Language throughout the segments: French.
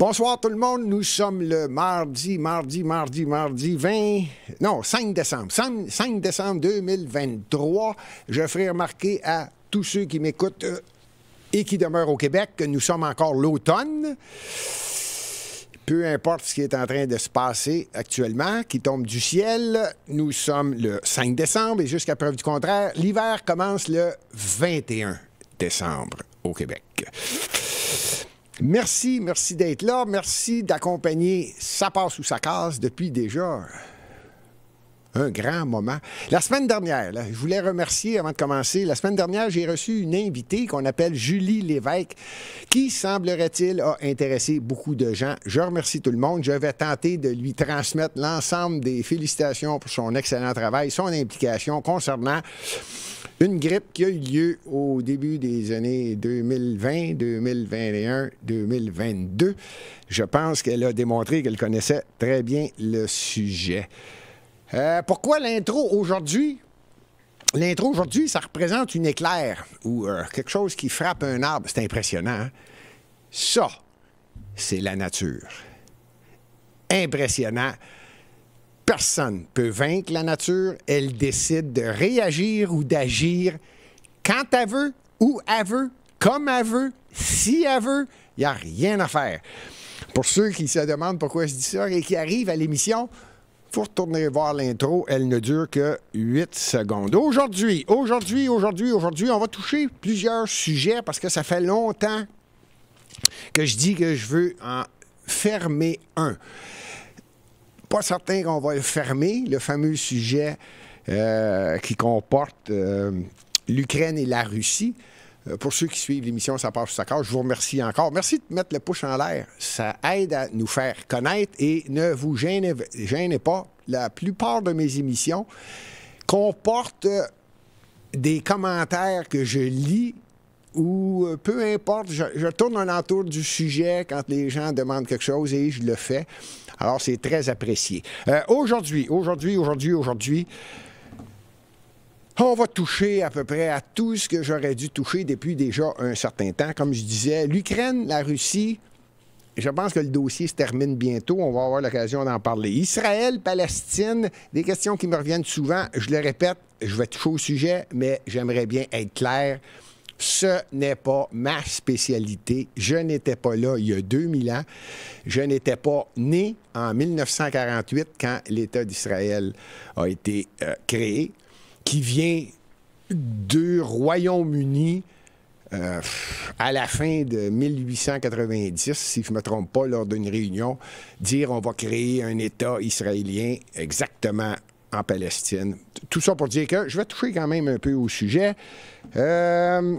Bonsoir tout le monde, nous sommes le mardi, mardi, mardi, mardi 20, non, 5 décembre, 5, décembre 2023. Je ferai remarquer à tous ceux qui m'écoutent euh, et qui demeurent au Québec que nous sommes encore l'automne. Peu importe ce qui est en train de se passer actuellement, qui tombe du ciel, nous sommes le 5 décembre et jusqu'à preuve du contraire, l'hiver commence le 21 décembre au Québec. Merci, merci d'être là. Merci d'accompagner Ça passe ou ça casse depuis déjà un grand moment. La semaine dernière, je voulais remercier avant de commencer, la semaine dernière, j'ai reçu une invitée qu'on appelle Julie Lévesque, qui semblerait-il a intéressé beaucoup de gens. Je remercie tout le monde. Je vais tenter de lui transmettre l'ensemble des félicitations pour son excellent travail, son implication concernant une grippe qui a eu lieu au début des années 2020, 2021, 2022. Je pense qu'elle a démontré qu'elle connaissait très bien le sujet. Euh, pourquoi l'intro aujourd'hui? L'intro aujourd'hui, ça représente une éclair ou euh, quelque chose qui frappe un arbre. C'est impressionnant. Hein? Ça, c'est la nature. Impressionnant. Personne ne peut vaincre la nature. Elle décide de réagir ou d'agir quand elle veut, où elle veut, comme elle veut, si elle veut. Il n'y a rien à faire. Pour ceux qui se demandent pourquoi je dis ça et qui arrivent à l'émission, faut retourner voir l'intro. Elle ne dure que 8 secondes. Aujourd'hui, aujourd'hui, aujourd'hui, aujourd'hui, on va toucher plusieurs sujets parce que ça fait longtemps que je dis que je veux en fermer un. Pas certain qu'on va le fermer, le fameux sujet euh, qui comporte euh, l'Ukraine et la Russie. Euh, pour ceux qui suivent l'émission Ça passe sa case, je vous remercie encore. Merci de mettre le pouce en l'air. Ça aide à nous faire connaître et ne vous gênez, pas. La plupart de mes émissions comportent euh, des commentaires que je lis ou euh, peu importe, je, tourne un entour du sujet quand les gens demandent quelque chose et je le fais. Alors, c'est très apprécié. aujourd'hui, aujourd'hui, aujourd'hui, aujourd'hui, on va toucher à peu près à tout ce que j'aurais dû toucher depuis déjà un certain temps. Comme je disais, l'Ukraine, la Russie, je pense que le dossier se termine bientôt. On va avoir l'occasion d'en parler. Israël, Palestine, des questions qui me reviennent souvent. Je le répète, je vais toucher au sujet, mais j'aimerais bien être clair. Ce n'est pas ma spécialité. Je n'étais pas là il y a 2000 ans. Je n'étais pas né en 1948 quand l'État d'Israël a été euh, créé qui vient du Royaume-Uni euh, à la fin de 1890, si je ne me trompe pas, lors d'une réunion, dire on va créer un État israélien exactement en Palestine. Tout ça pour dire que je vais toucher quand même un peu au sujet. Euh,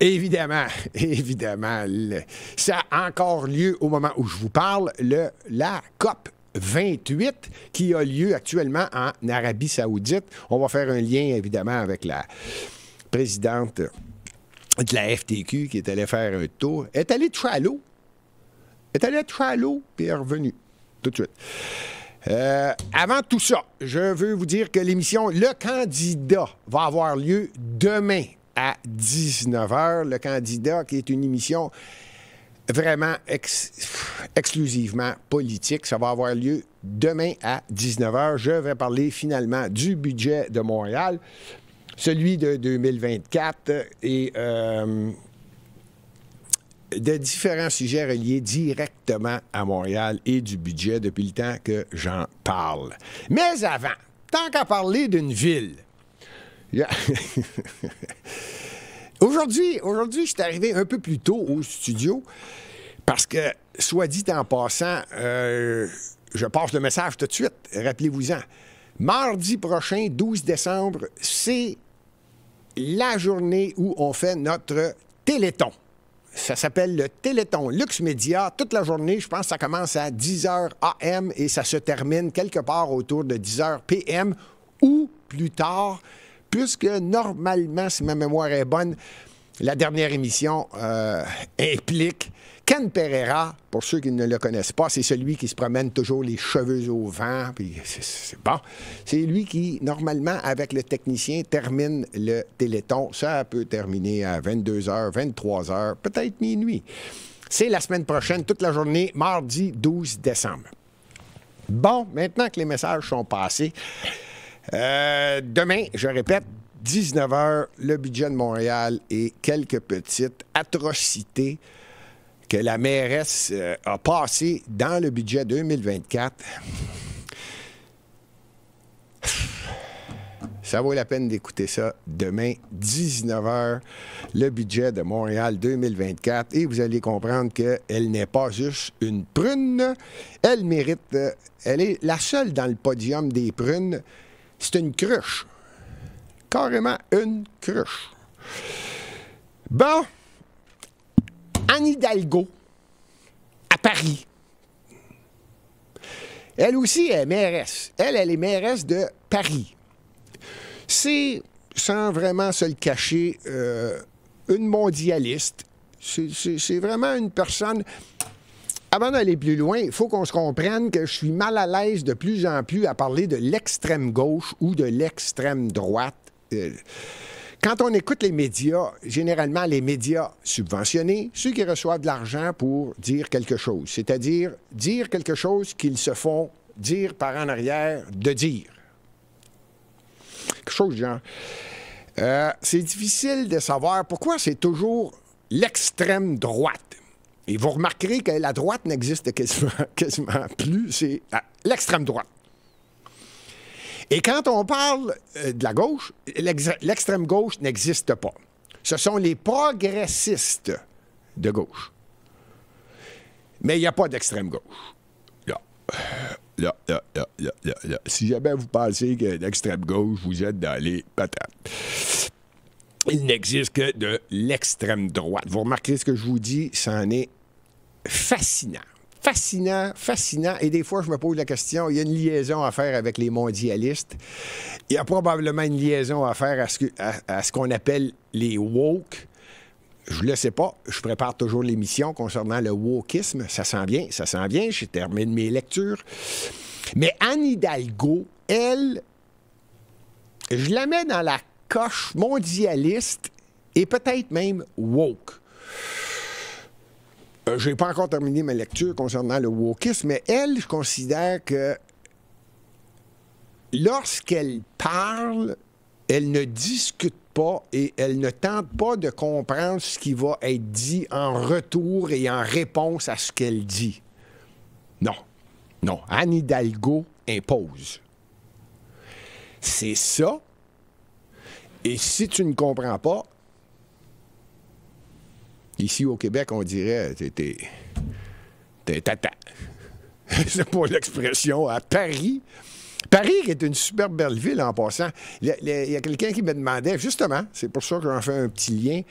évidemment, évidemment, ça a encore lieu au moment où je vous parle, le, la COP 28 qui a lieu actuellement en Arabie saoudite. On va faire un lien évidemment avec la présidente de la FTQ qui est allée faire un tour. Elle est allée très' à l'eau. Elle est allée toucher à l'eau puis tout de suite. Euh, avant tout ça, je veux vous dire que l'émission Le candidat va avoir lieu demain à 19h. Le candidat qui est une émission vraiment exclusivement politique. Ça va avoir lieu demain à 19h. Je vais parler finalement du budget de Montréal, celui de 2024 et euh, de différents sujets reliés directement à Montréal et du budget depuis le temps que j'en parle. Mais avant, tant qu'à parler d'une ville, Aujourd'hui, aujourd'hui, je suis arrivé un peu plus tôt au studio parce que, soit dit en passant, euh, je passe le message tout de suite, rappelez-vous-en. Mardi prochain, 12 décembre, c'est la journée où on fait notre téléthon. Ça s'appelle le Téléthon Lux Média. Toute la journée, je pense que ça commence à 10h AM et ça se termine quelque part autour de 10h PM ou plus tard puisque normalement, si ma mémoire est bonne, la dernière émission euh, implique Ken Pereira, pour ceux qui ne le connaissent pas, c'est celui qui se promène toujours les cheveux au vent, c'est bon. C'est lui qui, normalement, avec le technicien, termine le téléthon. Ça peut terminer à 22h, 23h, peut-être minuit. C'est la semaine prochaine, toute la journée, mardi 12 décembre. Bon, maintenant que les messages sont passés, euh, demain, je répète, 19h, le budget de Montréal et quelques petites atrocités que la mairesse euh, a passées dans le budget 2024. Ça vaut la peine d'écouter ça demain, 19h, le budget de Montréal 2024. Et vous allez comprendre qu'elle n'est pas juste une prune. Elle mérite. Euh, elle est la seule dans le podium des prunes c'est une cruche. Carrément une cruche. Bon, Anne Hidalgo, à Paris. Elle aussi est mairesse. Elle, elle est mairesse de Paris. C'est, sans vraiment se le cacher, euh, une mondialiste. C'est vraiment une personne avant d'aller plus loin, il faut qu'on se comprenne que je suis mal à l'aise de plus en plus à parler de l'extrême gauche ou de l'extrême droite. Euh, quand on écoute les médias, généralement les médias subventionnés, ceux qui reçoivent de l'argent pour dire quelque chose, c'est-à-dire dire quelque chose qu'ils se font dire par en arrière de dire. Quelque chose, genre. Euh, c'est difficile de savoir pourquoi c'est toujours l'extrême droite. Et vous remarquerez que la droite n'existe quasiment, plus, c'est l'extrême droite. Et quand on parle euh, de la gauche, l'extrême gauche n'existe pas. Ce sont les progressistes de gauche. Mais il n'y a pas d'extrême gauche. Là, là, là, là, là, Si jamais vous pensez que l'extrême gauche, vous êtes dans les patates il n'existe que de l'extrême droite. Vous remarquez ce que je vous dis, ça est fascinant. Fascinant, fascinant. Et des fois, je me pose la question, il y a une liaison à faire avec les mondialistes. Il y a probablement une liaison à faire à ce, qu'on appelle les woke. Je ne le sais pas. Je prépare toujours l'émission concernant le wokisme. Ça s'en vient, ça s'en vient. J'ai terminé mes lectures. Mais Anne Hidalgo, elle, je la mets dans la coche mondialiste et peut-être même woke. Euh, je n'ai pas encore terminé ma lecture concernant le wokisme, mais elle, je considère que lorsqu'elle parle, elle ne discute pas et elle ne tente pas de comprendre ce qui va être dit en retour et en réponse à ce qu'elle dit. Non, non, Anne Hidalgo impose. C'est ça et si tu ne comprends pas, ici au Québec, on dirait t'es t'es tata. C'est pour l'expression à hein. Paris. Paris, qui est une superbe belle ville en passant. Il y a, quelqu'un qui me demandait, justement, c'est pour ça que j'en fais un petit lien.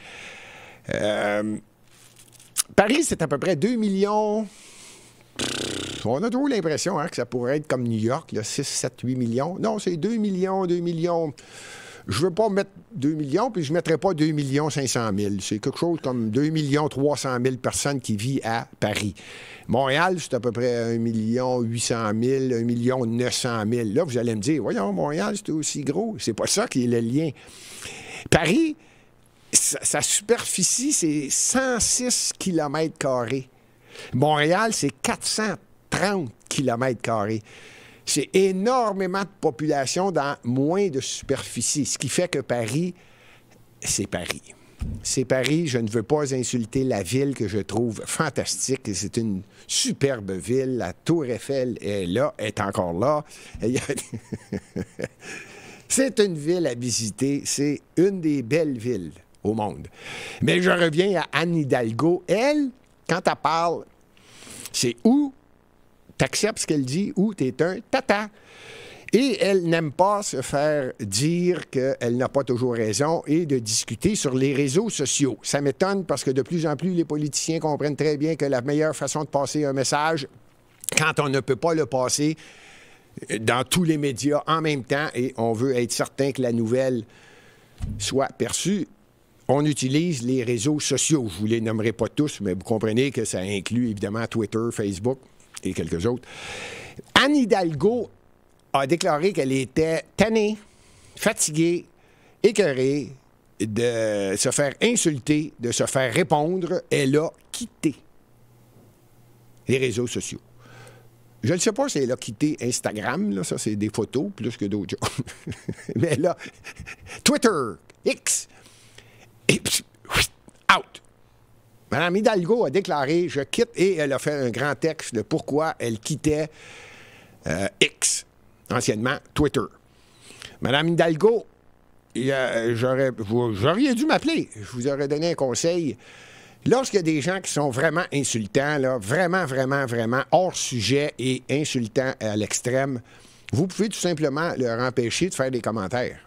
Euh, Paris, c'est à peu près 2 millions. On a toujours l'impression hein, que ça pourrait être comme New York, il a 6, 7, 8 millions. Non, c'est 2 millions, 2 millions je ne veux pas mettre 2 millions, puis je ne mettrai pas 2 500 000. C'est quelque chose comme 2 300 000 personnes qui vivent à Paris. Montréal, c'est à peu près 1 800 000, 1 900 000. Là, vous allez me dire, voyons, Montréal, c'est aussi gros. C'est pas ça qui est le lien. Paris, sa, superficie, c'est 106 km. Montréal, c'est 430 km. C'est énormément de population dans moins de superficie, ce qui fait que Paris, c'est Paris. C'est Paris, je ne veux pas insulter la ville que je trouve fantastique. C'est une superbe ville. La Tour Eiffel est là, est encore là. c'est une ville à visiter. C'est une des belles villes au monde. Mais je reviens à Anne Hidalgo. Elle, quand elle parle, c'est où T'acceptes ce qu'elle dit ou t'es un tata. Et elle n'aime pas se faire dire qu'elle n'a pas toujours raison et de discuter sur les réseaux sociaux. Ça m'étonne parce que de plus en plus, les politiciens comprennent très bien que la meilleure façon de passer un message, quand on ne peut pas le passer euh, dans tous les médias en même temps et on veut être certain que la nouvelle soit perçue, on utilise les réseaux sociaux. Je ne vous les nommerai pas tous, mais vous comprenez que ça inclut évidemment Twitter, Facebook, et quelques autres. Anne Hidalgo a déclaré qu'elle était tannée, fatiguée, écœurée de se faire insulter, de se faire répondre. Elle a quitté les réseaux sociaux. Je ne sais pas si elle a quitté Instagram, là, ça c'est des photos plus que d'autres Mais là, Twitter, X, et out. Madame Hidalgo a déclaré Je quitte et elle a fait un grand texte de pourquoi elle quittait euh, X, anciennement Twitter. Madame Hidalgo, euh, j'aurais dû m'appeler. Je vous aurais donné un conseil. Lorsqu'il y a des gens qui sont vraiment insultants, là, vraiment, vraiment, vraiment hors sujet et insultants à l'extrême, vous pouvez tout simplement leur empêcher de faire des commentaires.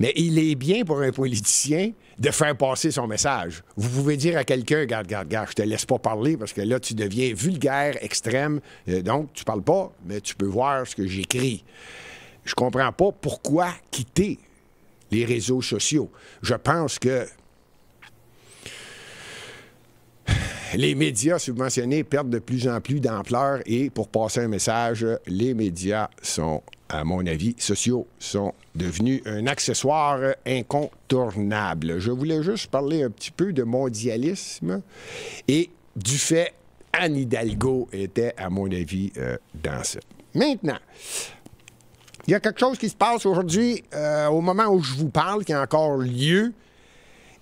Mais il est bien pour un politicien de faire passer son message. Vous pouvez dire à quelqu'un, garde, garde, garde, je te laisse pas parler parce que là, tu deviens vulgaire, extrême. Euh, donc, tu parles pas, mais tu peux voir ce que j'écris. Je comprends pas pourquoi quitter les réseaux sociaux. Je pense que les médias subventionnés perdent de plus en plus d'ampleur et pour passer un message, les médias sont à mon avis, sociaux sont devenus un accessoire incontournable. Je voulais juste parler un petit peu de mondialisme et du fait qu'Anne Hidalgo était, à mon avis, euh, dans ça. Maintenant, il y a quelque chose qui se passe aujourd'hui, euh, au moment où je vous parle, qui a encore lieu.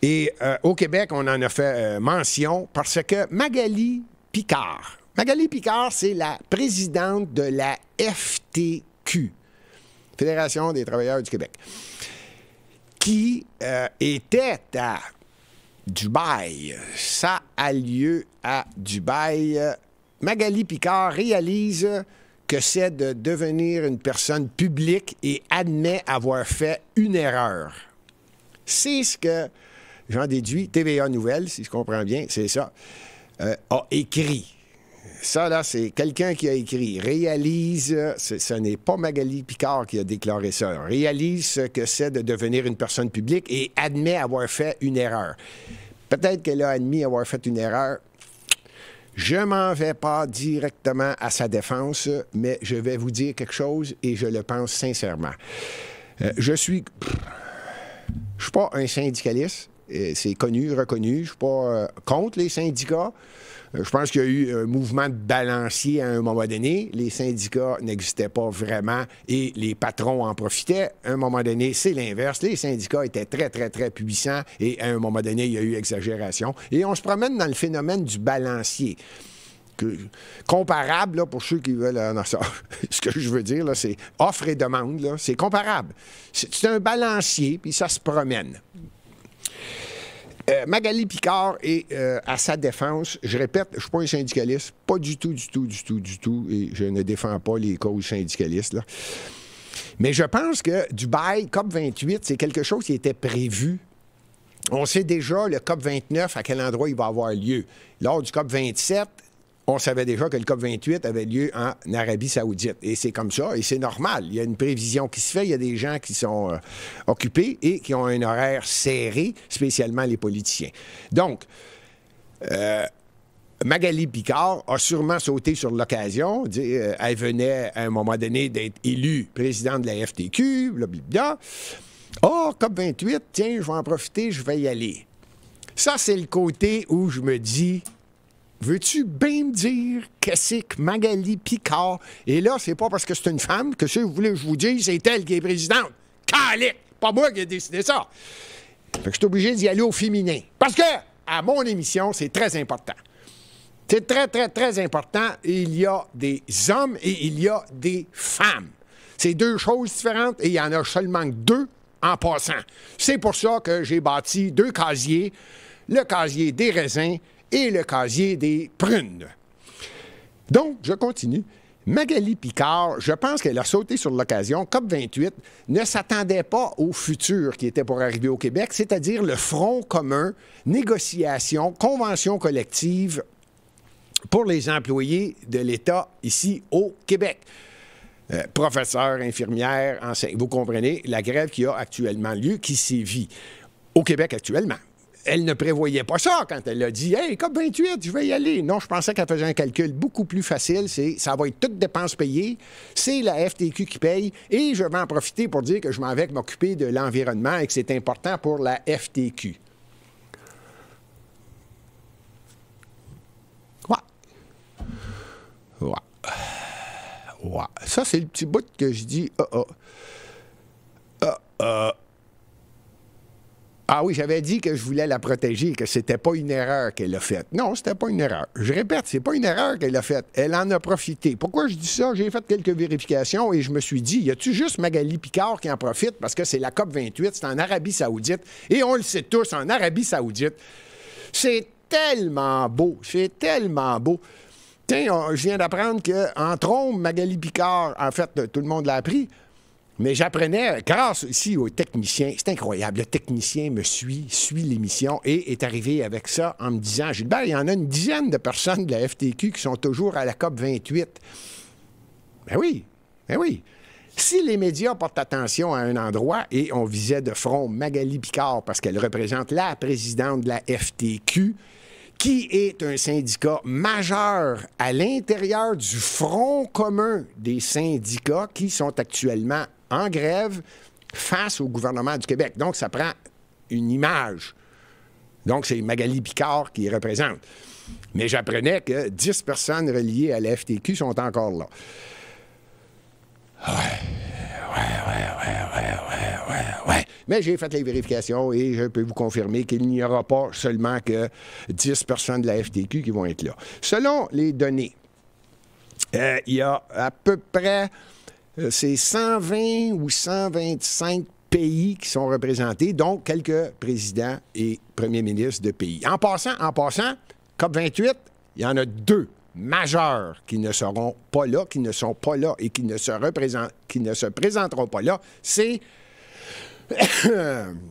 Et euh, au Québec, on en a fait mention parce que Magali Picard, Magali Picard, c'est la présidente de la FT Fédération des travailleurs du Québec, qui euh, était à Dubaï. Ça a lieu à Dubaï. Magali Picard réalise que c'est de devenir une personne publique et admet avoir fait une erreur. C'est ce que j'en déduis. TVA Nouvelle, si je comprends bien, c'est ça, euh, a écrit. Ça, là, c'est quelqu'un qui a écrit Réalise, ce n'est pas Magali Picard qui a déclaré ça, réalise ce que c'est de devenir une personne publique et admet avoir fait une erreur. Peut-être qu'elle a admis avoir fait une erreur. Je m'en vais pas directement à sa défense, mais je vais vous dire quelque chose et je le pense sincèrement. Euh, je suis. Je suis pas un syndicaliste c'est connu, reconnu. Je ne suis pas euh, contre les syndicats. Euh, je pense qu'il y a eu un mouvement de balancier à un moment donné. Les syndicats n'existaient pas vraiment et les patrons en profitaient. À un moment donné, c'est l'inverse. Les syndicats étaient très, très, très puissants et à un moment donné, il y a eu exagération. Et on se promène dans le phénomène du balancier. comparable, pour ceux qui veulent... Euh, non, ce que je veux dire, c'est offre et demande, c'est comparable. C'est un balancier, puis ça se promène. Euh, Magali Picard est euh, à sa défense. Je répète, je ne suis pas un syndicaliste. Pas du tout, du tout, du tout, du tout. Et je ne défends pas les causes syndicalistes. Mais je pense que Dubaï, COP28, c'est quelque chose qui était prévu. On sait déjà le COP29 à quel endroit il va avoir lieu. Lors du COP27, on savait déjà que le COP 28 avait lieu en Arabie saoudite. Et c'est comme ça, et c'est normal. Il y a une prévision qui se fait, il y a des gens qui sont euh, occupés et qui ont un horaire serré, spécialement les politiciens. Donc, euh, Magali Picard a sûrement sauté sur l'occasion. Euh, elle venait à un moment donné d'être élue présidente de la FTQ, blablabla. Oh, COP28, tiens, je vais en profiter, je vais y aller. Ça, c'est le côté où je me dis, veux-tu bien me dire qu'est-ce que Magali Picard? Et là, c'est pas parce que c'est une femme que si vous voulez que je vous dise, c'est elle qui est présidente. Calé! Pas moi qui ai décidé ça. je suis obligé d'y aller au féminin. Parce que, à mon émission, c'est très important. C'est très, très, très important. Il y a des hommes et il y a des femmes. C'est deux choses différentes et il y en a seulement deux en passant. C'est pour ça que j'ai bâti deux casiers, le casier des raisins et le casier des prunes. Donc, je continue. Magali Picard, je pense qu'elle a sauté sur l'occasion. COP28 ne s'attendait pas au futur qui était pour arriver au Québec, c'est-à-dire le front commun, négociation, convention collective pour les employés de l'État ici au Québec. Euh, professeurs, infirmières, enseignants, vous comprenez la grève qui a actuellement lieu, qui sévit au Québec actuellement elle ne prévoyait pas ça quand elle a dit Hey, COP28, je vais y aller. Non, je pensais qu'elle faisait un calcul beaucoup plus facile c'est ça va être toutes dépenses payées, c'est la FTQ qui paye et je vais en profiter pour dire que je m'en vais m'occuper de l'environnement et que c'est important pour la FTQ. Ouais. Ouais. Ouais. Ça, c'est le petit bout que je dis Oh, oh. oh, oh. Ah oui, j'avais dit que je voulais la protéger, que c'était pas une erreur qu'elle a faite. Non, c'était pas une erreur. Je répète, c'est pas une erreur qu'elle a faite. Elle en a profité. Pourquoi je dis ça? J'ai fait quelques vérifications et je me suis dit, y a-tu juste Magali Picard qui en profite parce que c'est la COP 28, c'est en Arabie Saoudite et on le sait tous, en Arabie Saoudite, c'est tellement beau, c'est tellement beau. Tiens, je viens d'apprendre qu'en trombe, Magali Picard, en fait, tout le monde l'a appris, mais j'apprenais, grâce aussi aux techniciens, c'est incroyable. Le technicien me suit, suit l'émission et est arrivé avec ça en me disant Gilbert, il y en a une dizaine de personnes de la FTQ qui sont toujours à la COP 28. Ben oui, ben oui. Si les médias portent attention à un endroit, et on visait de front Magali Picard parce qu'elle représente la présidente de la FTQ, qui est un syndicat majeur à l'intérieur du front commun des syndicats qui sont actuellement en grève face au gouvernement du Québec. Donc, ça prend une image. Donc, c'est Magali Picard qui représente. Mais j'apprenais que 10 personnes reliées à la FTQ sont encore là. Ouais, ouais, ouais, ouais, ouais, ouais, ouais. Mais j'ai fait les vérifications et je peux vous confirmer qu'il n'y aura pas seulement que 10 personnes de la FTQ qui vont être là. Selon les données, euh, il y a à peu près euh, c'est 120 ou 125 pays qui sont représentés, donc quelques présidents et premiers ministres de pays. En passant, en passant, COP28, il y en a deux majeurs qui ne seront pas là, qui ne sont pas là et qui ne se, présenteront pas là. C'est M.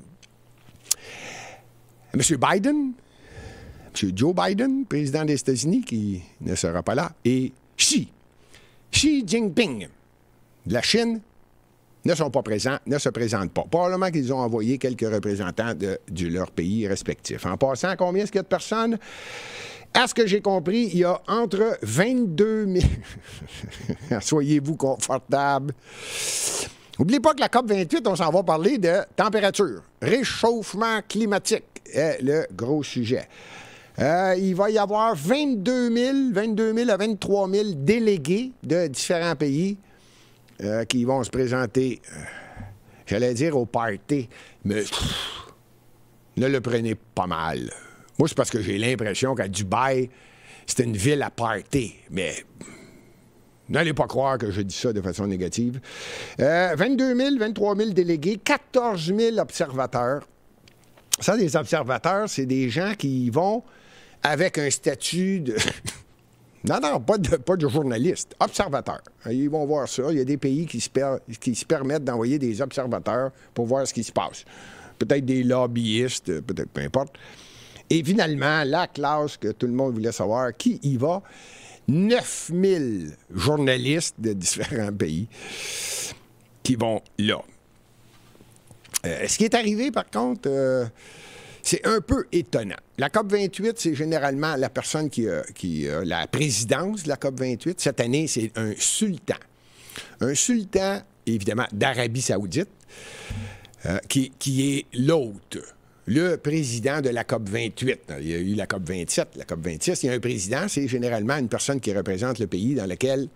Biden, M. Joe Biden, président des États-Unis, qui ne sera pas là, et Xi, Xi Jinping la Chine ne sont pas présents, ne se présentent pas. parlement qu'ils ont envoyé quelques représentants de, leur pays respectif. En passant, combien est-ce qu'il y a de personnes? À ce que j'ai compris, il y a entre 22 000... Soyez-vous confortables. N'oubliez pas que la COP28, on s'en va parler de température, réchauffement climatique est le gros sujet. Euh, il va y avoir 22 000, 22 000 à 23 000 délégués de différents pays euh, qui vont se présenter, euh, j'allais dire au party, mais ne le prenez pas mal. Moi, c'est parce que j'ai l'impression qu'à Dubaï, c'est une ville à party, mais N'allez pas croire que je dis ça de façon négative. 22 000, 23 000 délégués, 14 000 observateurs. Ça, des observateurs, c'est des gens qui vont avec un statut de... Non, non, pas de, pas de euh, Ils vont voir ça. Il y a des pays qui se, qui se permettent d'envoyer des observateurs pour voir ce qui se passe. Peut-être des lobbyistes, euh, peut-être, peu importe. Et finalement, la classe que tout le monde voulait savoir, qui y va? 9000 journalistes de différents pays qui vont là. Euh, ce qui est arrivé, par contre, c'est un peu étonnant. La COP 28, c'est généralement la personne qui a, la présidence de la COP 28. Cette année, c'est un sultan. Un sultan, évidemment, d'Arabie saoudite, euh, qui, qui, est l'hôte, le président de la COP 28. Il y a eu la COP 27, la COP 26. Il y a un président, c'est généralement une personne qui représente le pays dans lequel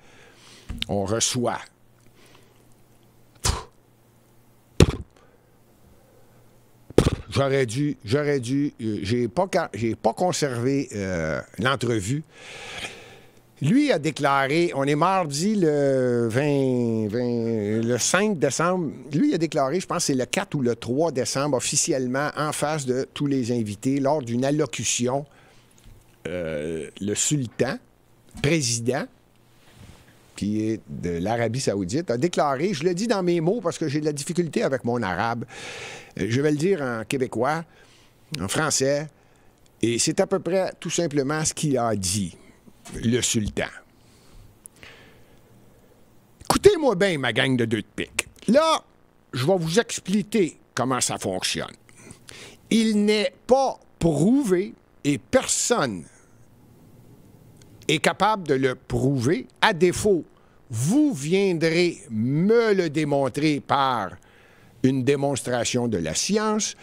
on reçoit J'aurais dû, j'aurais dû, euh, j'ai pas, j'ai pas conservé euh, l'entrevue. Lui a déclaré, on est mardi le 20, le 5 décembre. Lui a déclaré, je pense que c'est le 4 ou le 3 décembre officiellement en face de tous les invités lors d'une allocution euh, le sultan, président qui est de l'Arabie saoudite, a déclaré, je le dis dans mes mots parce que j'ai de la difficulté avec mon arabe, euh, je vais le dire en québécois, en français, et c'est à peu près tout simplement ce qu'il a dit, le sultan. Écoutez-moi bien, ma gang de deux de pique. Là, je vais vous expliquer comment ça fonctionne. Il n'est pas prouvé et personne est capable de le prouver. À défaut, vous viendrez me le démontrer par une démonstration de la science,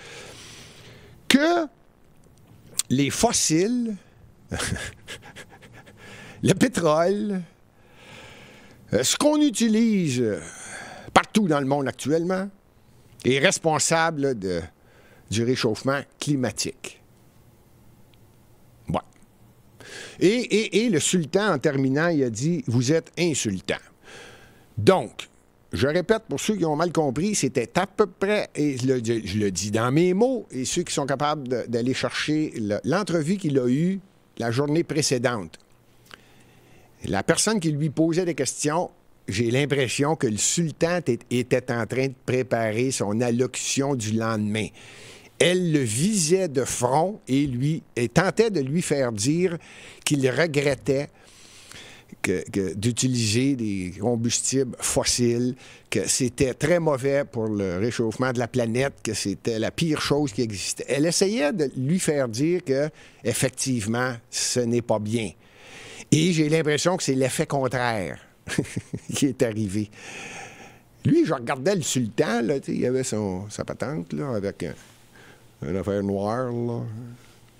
que les fossiles, le pétrole, euh, ce qu'on utilise partout dans le monde actuellement est responsable de, du réchauffement climatique. Ouais. Et, et, et le sultan, en terminant, il a dit, vous êtes insultant. Donc, je répète, pour ceux qui ont mal compris, c'était à peu près, et je le, dis dans mes mots, et ceux qui sont capables d'aller chercher l'entrevue qu'il a eue la journée précédente. La personne qui lui posait des questions, j'ai l'impression que le sultan était en train de préparer son allocution du lendemain. Elle le visait de front et lui et tentait de lui faire dire qu'il regrettait d'utiliser des combustibles fossiles, que c'était très mauvais pour le réchauffement de la planète, que c'était la pire chose qui existait. Elle essayait de lui faire dire que, effectivement, ce n'est pas bien. Et j'ai l'impression que c'est l'effet contraire qui est arrivé. Lui, je regardais le sultan, là, il avait son, sa patente là, avec un, une affaire noire. Là.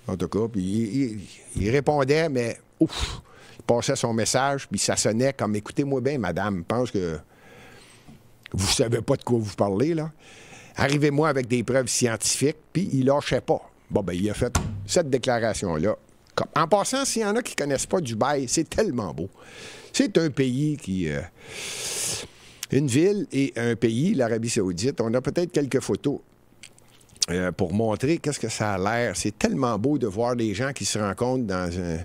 En tout cas, puis il répondait, mais ouf! passait son message, puis ça sonnait comme Écoutez-moi bien, madame, pense que vous savez pas de quoi vous parlez, là. Arrivez-moi avec des preuves scientifiques, puis il lâchait pas. Bon, ben, il a fait cette déclaration-là. En passant, s'il y en a qui connaissent pas Dubaï, c'est tellement beau. C'est un pays qui. Euh, une ville et un pays, l'Arabie Saoudite. On a peut-être quelques photos. Euh, pour montrer qu'est-ce que ça a l'air. C'est tellement beau de voir des gens qui se rencontrent dans un,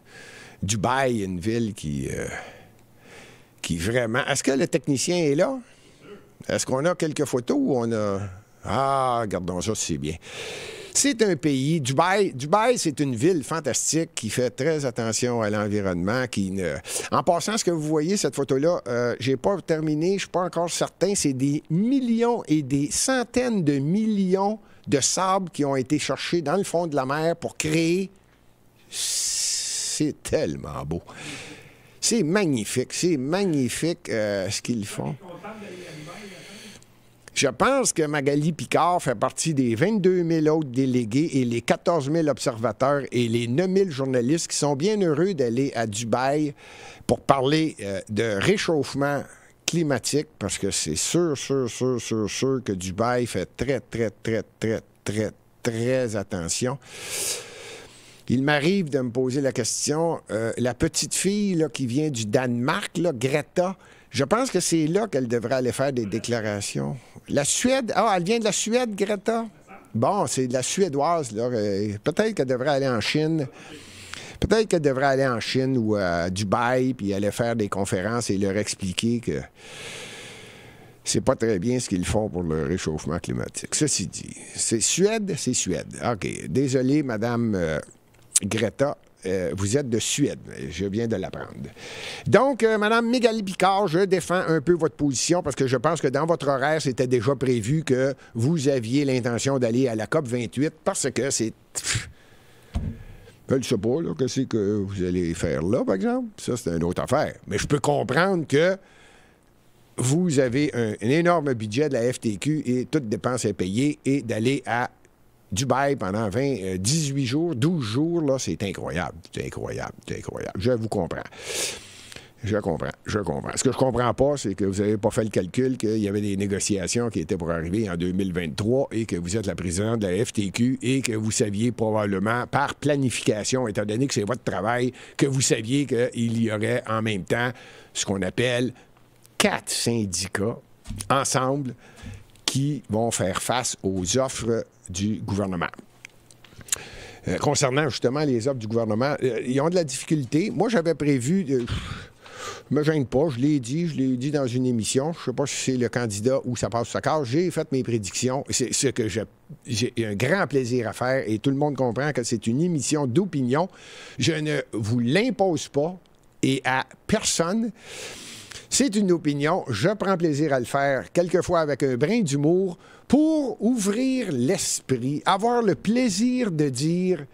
Dubaï, une ville qui, euh, qui vraiment. Est-ce que le technicien est là? Est-ce qu'on a quelques photos ou on a. Ah, regardons ça, c'est bien. C'est un pays. Dubaï, Dubaï c'est une ville fantastique qui fait très attention à l'environnement. Qui ne... En passant, ce que vous voyez, cette photo-là, euh, j'ai pas terminé, je suis pas encore certain. C'est des millions et des centaines de millions de sables qui ont été cherchés dans le fond de la mer pour créer c'est tellement beau. C'est magnifique, c'est magnifique euh, ce qu'ils font. Je pense que Magali Picard fait partie des 22 000 autres délégués et les 14 000 observateurs et les 9 000 journalistes qui sont bien heureux d'aller à Dubaï pour parler euh, de réchauffement climatique parce que c'est sûr, sûr, sûr, sûr, sûr que Dubaï fait très, très, très, très, très, très attention. Il m'arrive de me poser la question, euh, la petite fille qui vient du Danemark, là, Greta, je pense que c'est là qu'elle devrait aller faire des déclarations. La Suède, ah, elle vient de la Suède, Greta? Bon, c'est de la Suédoise, là. Euh, peut-être qu'elle devrait aller en Chine. Peut-être qu'elle devrait aller en Chine ou à Dubaï, puis aller faire des conférences et leur expliquer que c'est pas très bien ce qu'ils font pour le réchauffement climatique. Ceci dit, c'est Suède, c'est Suède. OK. Désolé, Madame euh, Greta euh, vous êtes de Suède. Je viens de l'apprendre. Donc, Mme euh, Madame Mégali Picard, je défends un peu votre position parce que je pense que dans votre horaire, c'était déjà prévu que vous aviez l'intention d'aller à la COP 28 parce que c'est. Je ne sais pas, là, qu'est-ce que vous allez faire là, par exemple. Ça, c'est une autre affaire. Mais je peux comprendre que vous avez un, un énorme budget de la FTQ et toute dépense est payée et d'aller à Dubaï pendant 20, 18 euh, jours, 12 jours, là, c'est incroyable. C'est incroyable. C'est incroyable. Je vous comprends. Je comprends, je comprends. Ce que je comprends pas, c'est que vous n'avez pas fait le calcul qu'il y avait des négociations qui étaient pour arriver en 2023 et que vous êtes la présidente de la FTQ et que vous saviez probablement, par planification, étant donné que c'est votre travail, que vous saviez qu'il y aurait en même temps ce qu'on appelle quatre syndicats ensemble qui vont faire face aux offres du gouvernement. Euh, concernant justement les offres du gouvernement, euh, ils ont de la difficulté. Moi, j'avais prévu. Euh, je me gêne pas, je l'ai dit, je l'ai dit dans une émission. Je sais pas si c'est le candidat ou ça passe sa la J'ai fait mes prédictions. C'est ce que j'ai un grand plaisir à faire et tout le monde comprend que c'est une émission d'opinion. Je ne vous l'impose pas et à personne. C'est une opinion. Je prends plaisir à le faire, quelquefois avec un brin d'humour, pour ouvrir l'esprit, avoir le plaisir de dire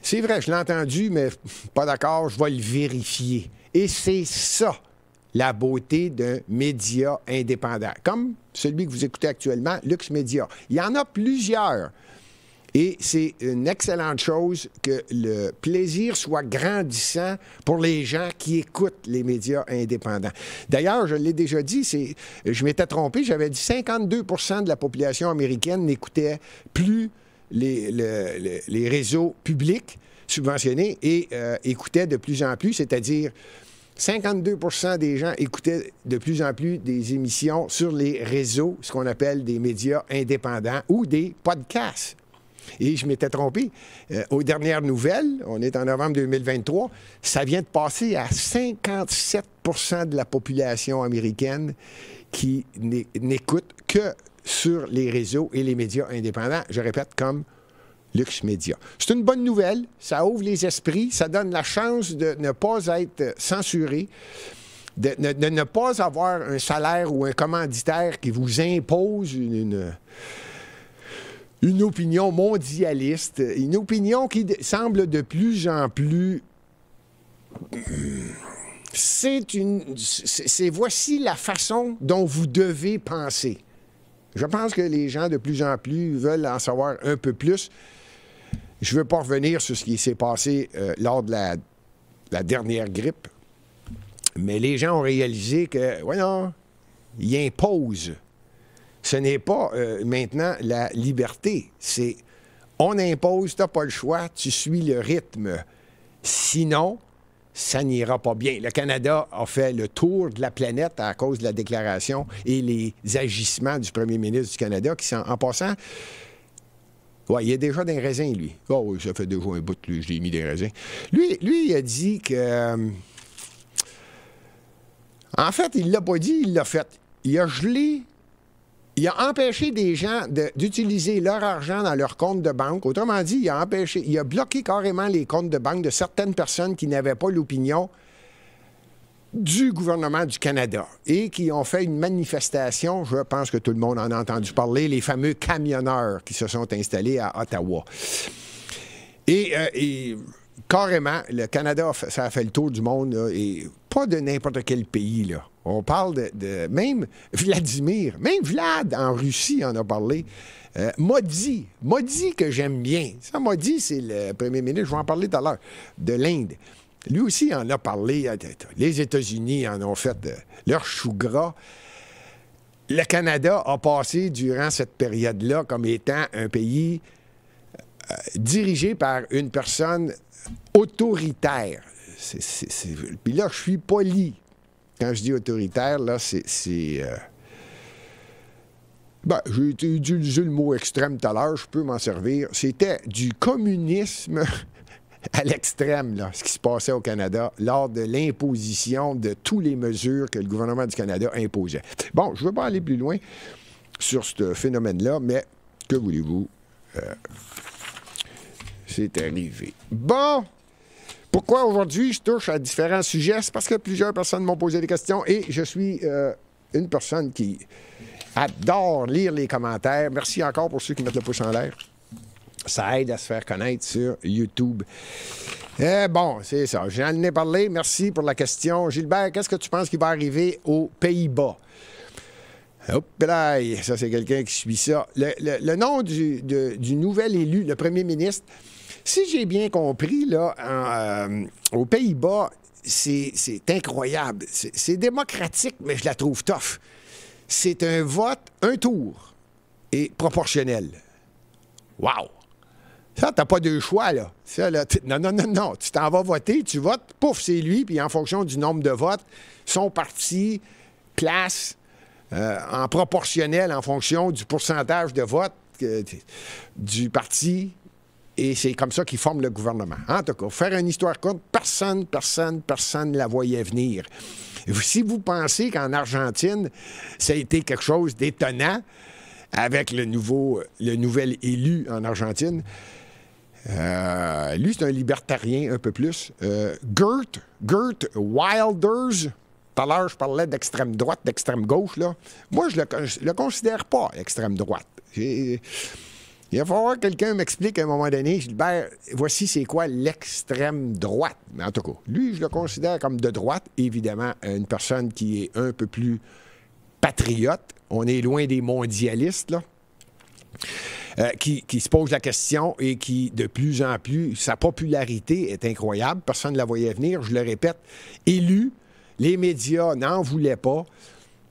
c'est vrai, je l'ai entendu, mais pas d'accord, je vais le vérifier. Et c'est ça la beauté d'un média indépendant, comme celui que vous écoutez actuellement, Lux Media. Il y en a plusieurs. Et c'est une excellente chose que le plaisir soit grandissant pour les gens qui écoutent les médias indépendants. D'ailleurs, je l'ai déjà dit, c'est, je m'étais trompé, j'avais dit 52 de la population américaine n'écoutait plus les, les réseaux publics subventionnés et euh, écoutait de plus en plus, c'est-à-dire 52 des gens écoutaient de plus en plus des émissions sur les réseaux, ce qu'on appelle des médias indépendants ou des podcasts. Et je m'étais trompé. Euh, aux dernières nouvelles, on est en novembre 2023, ça vient de passer à 57 de la population américaine qui n'écoute que sur les réseaux et les médias indépendants, je répète, comme luxe C'est une bonne nouvelle, ça ouvre les esprits, ça donne la chance de ne pas être censuré. De, ne pas avoir un salaire ou un commanditaire qui vous impose une une opinion mondialiste, une opinion qui semble de plus en plus... C'est une... C'est voici la façon dont vous devez penser. Je pense que les gens de plus en plus veulent en savoir un peu plus. Je ne veux pas revenir sur ce qui s'est passé euh, lors de la, dernière grippe, mais les gens ont réalisé que, voilà, ils imposent ce n'est pas euh, maintenant la liberté, c'est on impose, tu pas le choix, tu suis le rythme. Sinon, ça n'ira pas bien. Le Canada a fait le tour de la planète à cause de la déclaration et les agissements du premier ministre du Canada qui sont, en passant, Oui, il a déjà des raisins, lui. Oh oui, ça fait déjà un bout, lui, je mis des raisins. Lui, lui, il a dit que... Euh, en fait, il l'a pas dit, il l'a fait. Il a gelé il a empêché des gens d'utiliser leur argent dans leur compte de banque. Autrement dit, il a il a bloqué carrément les comptes de banque de certaines personnes qui n'avaient pas l'opinion du gouvernement du Canada et qui ont fait une manifestation. Je pense que tout le monde en a entendu parler, les fameux camionneurs qui se sont installés à Ottawa. Et, euh, carrément, le Canada, ça a fait le tour du monde et pas de n'importe quel pays. Là. On parle de, même Vladimir, même Vlad en Russie en a parlé. Euh, Modi, Modi que j'aime bien. Ça, Modi, c'est le premier ministre, je vais en parler tout à l'heure, de l'Inde. Lui aussi en a parlé. Euh, les États-Unis en ont fait euh, leur chou gras. Le Canada a passé durant cette période-là comme étant un pays dirigé par une personne autoritaire. Puis là, je suis poli. Quand je dis autoritaire, là, c'est. Euh... Ben, j'ai utilisé le mot extrême tout à l'heure, je peux m'en servir. C'était du communisme à l'extrême, là, ce qui se passait au Canada lors de l'imposition de toutes les mesures que le gouvernement du Canada imposait. Bon, je ne veux pas aller plus loin sur ce phénomène-là, mais que voulez-vous? Euh, c'est arrivé. Bon! Pourquoi aujourd'hui je touche à différents sujets? C'est parce que plusieurs personnes m'ont posé des questions et je suis euh, une personne qui adore lire les commentaires. Merci encore pour ceux qui mettent le pouce en l'air. Ça aide à se faire connaître sur YouTube. Eh bon, c'est ça. J'en ai parlé. Merci pour la question. Gilbert, qu'est-ce que tu penses qui va arriver aux Pays-Bas? Hop là, ça c'est quelqu'un qui suit ça. Le, nom du nouvel élu, le premier ministre, si j'ai bien compris, là, euh, aux Pays-Bas, c'est incroyable. C'est démocratique, mais je la trouve tough. C'est un vote, un tour, et proportionnel. Wow! Ça, t'as pas deux choix, là. non, non, non, non. Tu t'en vas voter, tu votes, pouf, c'est lui, puis en fonction du nombre de votes, son parti place euh, en proportionnel en fonction du pourcentage de votes du parti et c'est comme ça qu'ils forment le gouvernement. En tout cas, faire une histoire courte, personne, personne, personne ne la voyait venir. Si vous pensez qu'en Argentine, ça a été quelque chose d'étonnant avec le, nouveau, le nouvel élu en Argentine, euh, lui, c'est un libertarien un peu plus. Euh, Gert, Gert Wilders, tout à l'heure, je parlais d'extrême droite, d'extrême gauche. Là. Moi, je le, le, considère pas extrême droite. Il va falloir que quelqu'un m'explique à un moment donné, Gilbert, voici c'est quoi l'extrême droite. Mais en tout cas, lui, je le considère comme de droite, évidemment, une personne qui est un peu plus patriote. On est loin des mondialistes, là. Euh, qui, se pose la question et qui, de plus en plus, sa popularité est incroyable. Personne ne la voyait venir. Je le répète, élu, les médias n'en voulaient pas.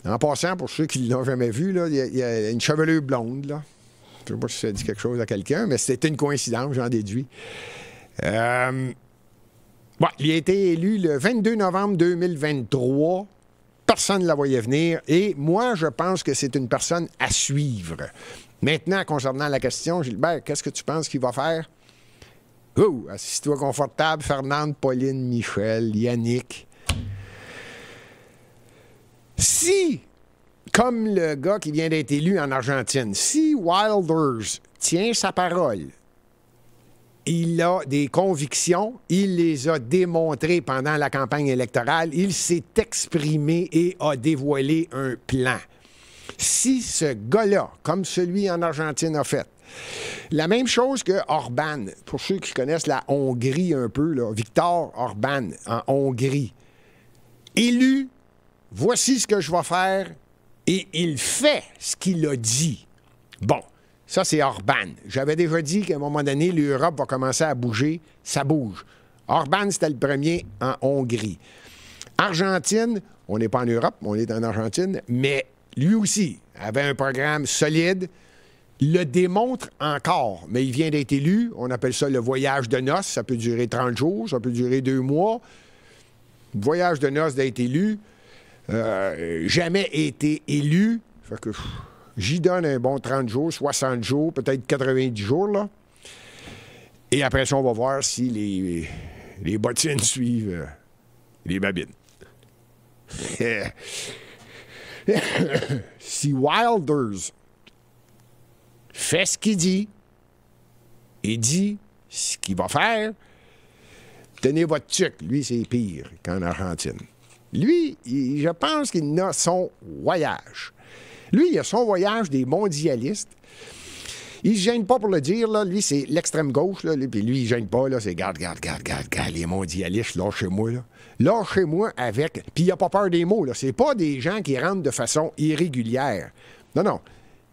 En passant, pour ceux qui ne l'ont jamais vu, là, il y, a une chevelure blonde, là. Je sais pas si ça dit quelque chose à quelqu'un, mais c'était une coïncidence, j'en déduis. Euh, il a été élu le 22 novembre 2023. Personne ne la voyait venir. Et moi, je pense que c'est une personne à suivre. Maintenant, concernant la question, Gilbert, qu'est-ce que tu penses qu'il va faire? Oh, assis-toi confortable, Fernande, Pauline, Michel, Yannick. Si comme le gars qui vient d'être élu en Argentine, si Wilders tient sa parole, il a des convictions, il les a démontrées pendant la campagne électorale, il s'est exprimé et a dévoilé un plan. Si ce gars-là, comme celui en Argentine a fait, la même chose que Orban, pour ceux qui connaissent la Hongrie un peu, Victor Orban en Hongrie, élu, voici ce que je vais faire, et il fait ce qu'il a dit. Bon, ça, c'est Orban. J'avais déjà dit qu'à un moment donné, l'Europe va commencer à bouger. Ça bouge. Orban, c'était le premier en Hongrie. Argentine, on n'est pas en Europe, on est en Argentine, mais lui aussi avait un programme solide, le démontre encore, mais il vient d'être élu. On appelle ça le voyage de noces. Ça peut durer 30 jours, ça peut durer deux mois. Voyage de noces d'être élu. Euh, jamais été élu. Fait que j'y donne un bon 30 jours, 60 jours, peut-être 90 jours, là. Et après ça, on va voir si les, bottines suivent euh, les babines. si Wilders fait ce qu'il dit et dit ce qu'il va faire, tenez votre tuc. Lui, c'est pire qu'en Argentine. Lui, je pense qu'il a son voyage. Lui, il a son voyage des mondialistes. Il ne gêne pas pour le dire, là. Lui, c'est l'extrême gauche, là. Puis lui, il ne gêne pas, là. C'est garde, garde, garde, garde, garde, les mondialistes, lâchez moi, là. moi, avec. Puis il n'a pas peur des mots, là. C'est pas des gens qui rentrent de façon irrégulière. Non, non.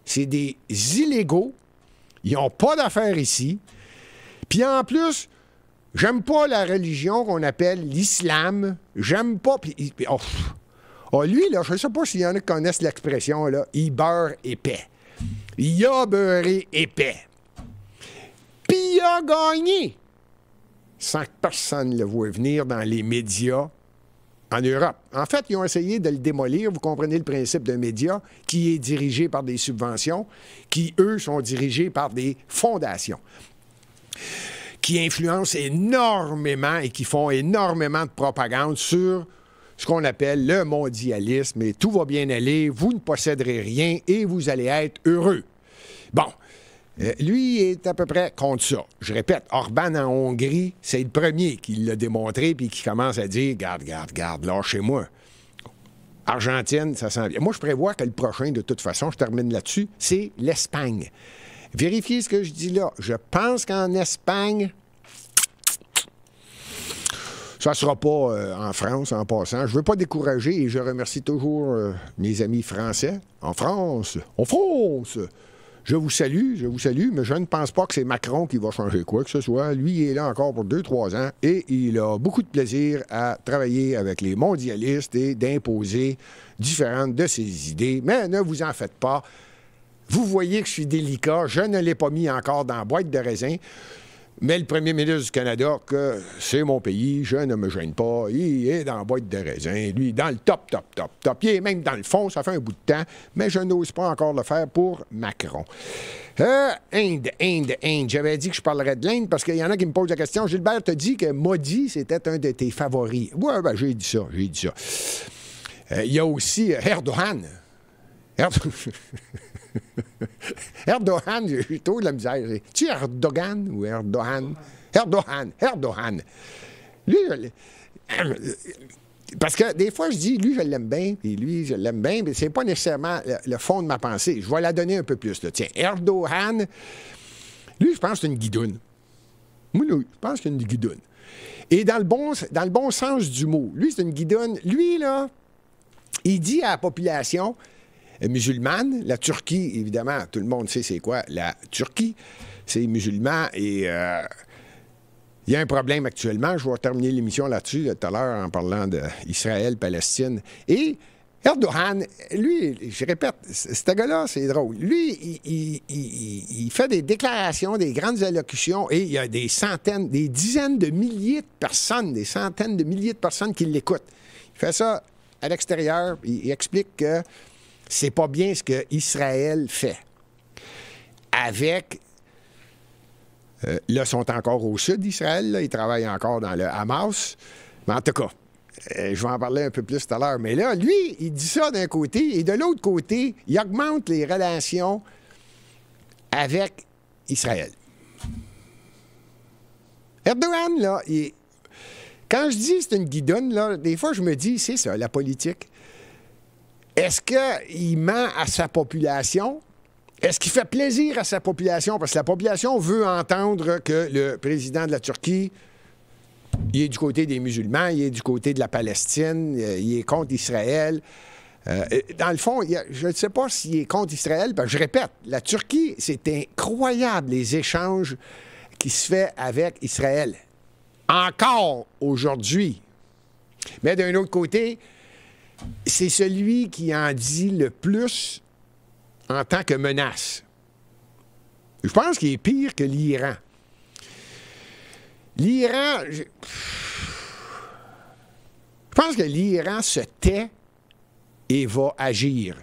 C'est des illégaux. Ils n'ont pas d'affaires ici. Puis en plus, J'aime pas la religion qu'on appelle l'islam. J'aime pas. oh, ah, lui, là, je sais pas s'il y en a qui connaissent l'expression, là, il beurre épais. Il a beurré épais. Puis il a gagné sans que personne le voie venir dans les médias en Europe. En fait, ils ont essayé de le démolir. Vous comprenez le principe d'un média qui est dirigé par des subventions, qui, eux, sont dirigés par des fondations qui influencent énormément et qui font énormément de propagande sur ce qu'on appelle le mondialisme et tout va bien aller, vous ne posséderez rien et vous allez être heureux. Bon, euh, lui est à peu près contre ça. Je répète, Orban en Hongrie, c'est le premier qui l'a démontré puis qui commence à dire garde, garde, garde, lâchez-moi. Argentine, ça sent bien. Moi, je prévois que le prochain, de toute façon, je termine là-dessus, c'est l'Espagne. Vérifiez ce que je dis là. Je pense qu'en Espagne, ça ne sera pas euh, en France en passant. Je ne veux pas décourager et je remercie toujours euh, mes amis français. En France, en France, je vous salue, je vous salue, mais je ne pense pas que c'est Macron qui va changer quoi que ce soit. Lui, il est là encore pour deux, trois ans et il a beaucoup de plaisir à travailler avec les mondialistes et d'imposer différentes de ses idées. Mais ne vous en faites pas. Vous voyez que je suis délicat. Je ne l'ai pas mis encore dans la boîte de raisin. Mais le premier ministre du Canada, que c'est mon pays, je ne me gêne pas, il est dans la boîte de raisin, lui, dans le top, top, top, top. Il est même dans le fond, ça fait un bout de temps, mais je n'ose pas encore le faire pour Macron. Euh, Inde, Inde, Inde. J'avais dit que je parlerais de l'Inde parce qu'il y en a qui me posent la question. Gilbert te dit que Maudit, c'était un de tes favoris. Oui, ben, j'ai dit ça, j'ai dit ça. Euh, il y a aussi Erdogan. Erdogan. Erdogan, j'ai trop de la misère. Tu Erdogan ou Erdogan? Erdogan, Erdogan. Lui, parce que des fois, je dis, lui, je l'aime bien, et lui, je l'aime bien, mais c'est pas nécessairement le, fond de ma pensée. Je vais la donner un peu plus. Là. Tiens, Erdogan, lui, je pense que c'est une guidoune. Moi, lui, je pense que c'est une guidoune. Et dans le, bon, dans le bon sens du mot, lui, c'est une guidoune. Lui, là, il dit à la population, euh, musulmane. La Turquie, évidemment, tout le monde sait c'est quoi la Turquie. C'est musulman et euh, il y a un problème actuellement. Je vais terminer l'émission là-dessus tout à l'heure en parlant d'Israël, Palestine. Et Erdogan, lui, je répète, ce gars-là, c'est drôle. Lui, il, il, il, fait des déclarations, des grandes allocutions, et il y a des centaines, des dizaines de milliers de personnes, des centaines de milliers de personnes qui l'écoutent. Il fait ça à l'extérieur, il, explique que c'est pas bien ce que Israël fait. Avec. Euh, là, là, sont encore au sud d'Israël, ils travaillent encore dans le Hamas. Mais en tout cas, euh, je vais en parler un peu plus tout à l'heure, mais là, lui, il dit ça d'un côté, et de l'autre côté, il augmente les relations avec Israël. Erdogan, là, quand je dis c'est une guidonne, là, des fois, je me dis, c'est ça, la politique. Est-ce qu'il ment à sa population? Est-ce qu'il fait plaisir à sa population? Parce que la population veut entendre que le président de la Turquie, il est du côté des musulmans, il est du côté de la Palestine, euh, il est contre Israël. Euh, dans le fond, je ne sais pas s'il est contre Israël, je répète, la Turquie, c'est incroyable les échanges qui se fait avec Israël. Encore aujourd'hui. Mais d'un autre côté, c'est celui qui en dit le plus en tant que menace. Je pense qu'il est pire que l'Iran. L'Iran, je... pense que l'Iran se tait et va agir.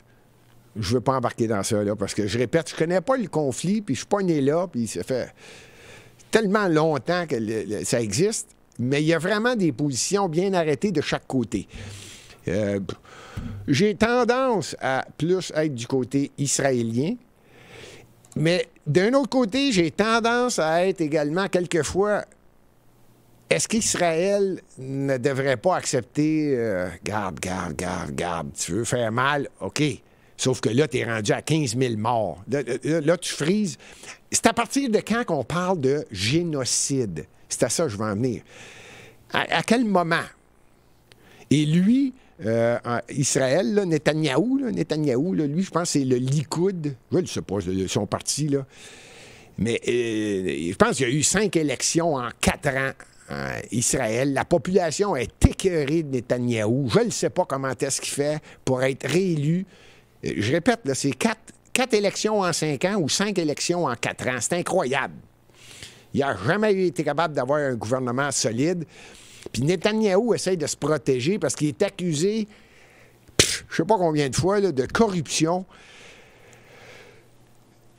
Je ne veux pas embarquer dans ça, là, parce que je répète, je ne connais pas le conflit, puis je ne suis pas né là, puis ça fait tellement longtemps que ça existe, mais il y a vraiment des positions bien arrêtées de chaque côté. Euh, j'ai tendance à plus être du côté israélien. Mais d'un autre côté, j'ai tendance à être également quelquefois. Est-ce qu'Israël ne devrait pas accepter euh, garde, garde, garde, garde, tu veux faire mal? OK. Sauf que là, tu es rendu à 15 000 morts. Là, tu frises. C'est à partir de quand qu'on parle de génocide? C'est à ça que je veux en venir. à quel moment? Et lui, euh, Israël, là, Netanyahou, lui, je pense c'est le Likoud. Je ne sais pas, son parti, là. Mais euh, je pense qu'il y a eu cinq élections en quatre ans en Israël. La population est écœurée de Netanyahou. Je ne sais pas comment est-ce qu'il fait pour être réélu. Euh, je répète, c'est quatre élections en cinq ans ou cinq élections en quatre ans. C'est incroyable. Il n'a jamais été capable d'avoir un gouvernement solide. Puis Netanyahou essaye de se protéger parce qu'il est accusé, je ne sais pas combien de fois, de corruption.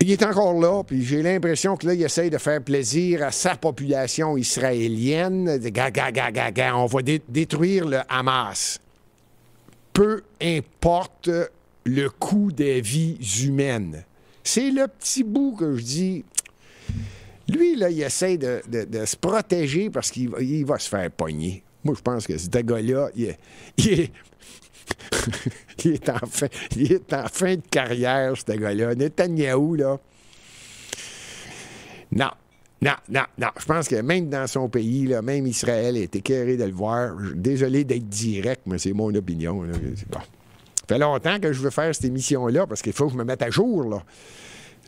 Il est encore là, puis j'ai l'impression que là, il essaye de faire plaisir à sa population israélienne. De gaga ga, on va détruire le Hamas. Peu importe le coût des vies humaines. C'est le petit bout que je dis, lui, là, il essaie de, se protéger parce qu'il va, se faire pogner. Moi, je pense que ce gars-là, il, est. en fin, est en fin de carrière, ce gars-là. Netanyahu, là. Non, non, non, non. Je pense que même dans son pays, même Israël était écœuré de le voir. Désolé d'être direct, mais c'est mon opinion. Ça fait longtemps que je veux faire cette émission-là parce qu'il faut que je me mette à jour. Là.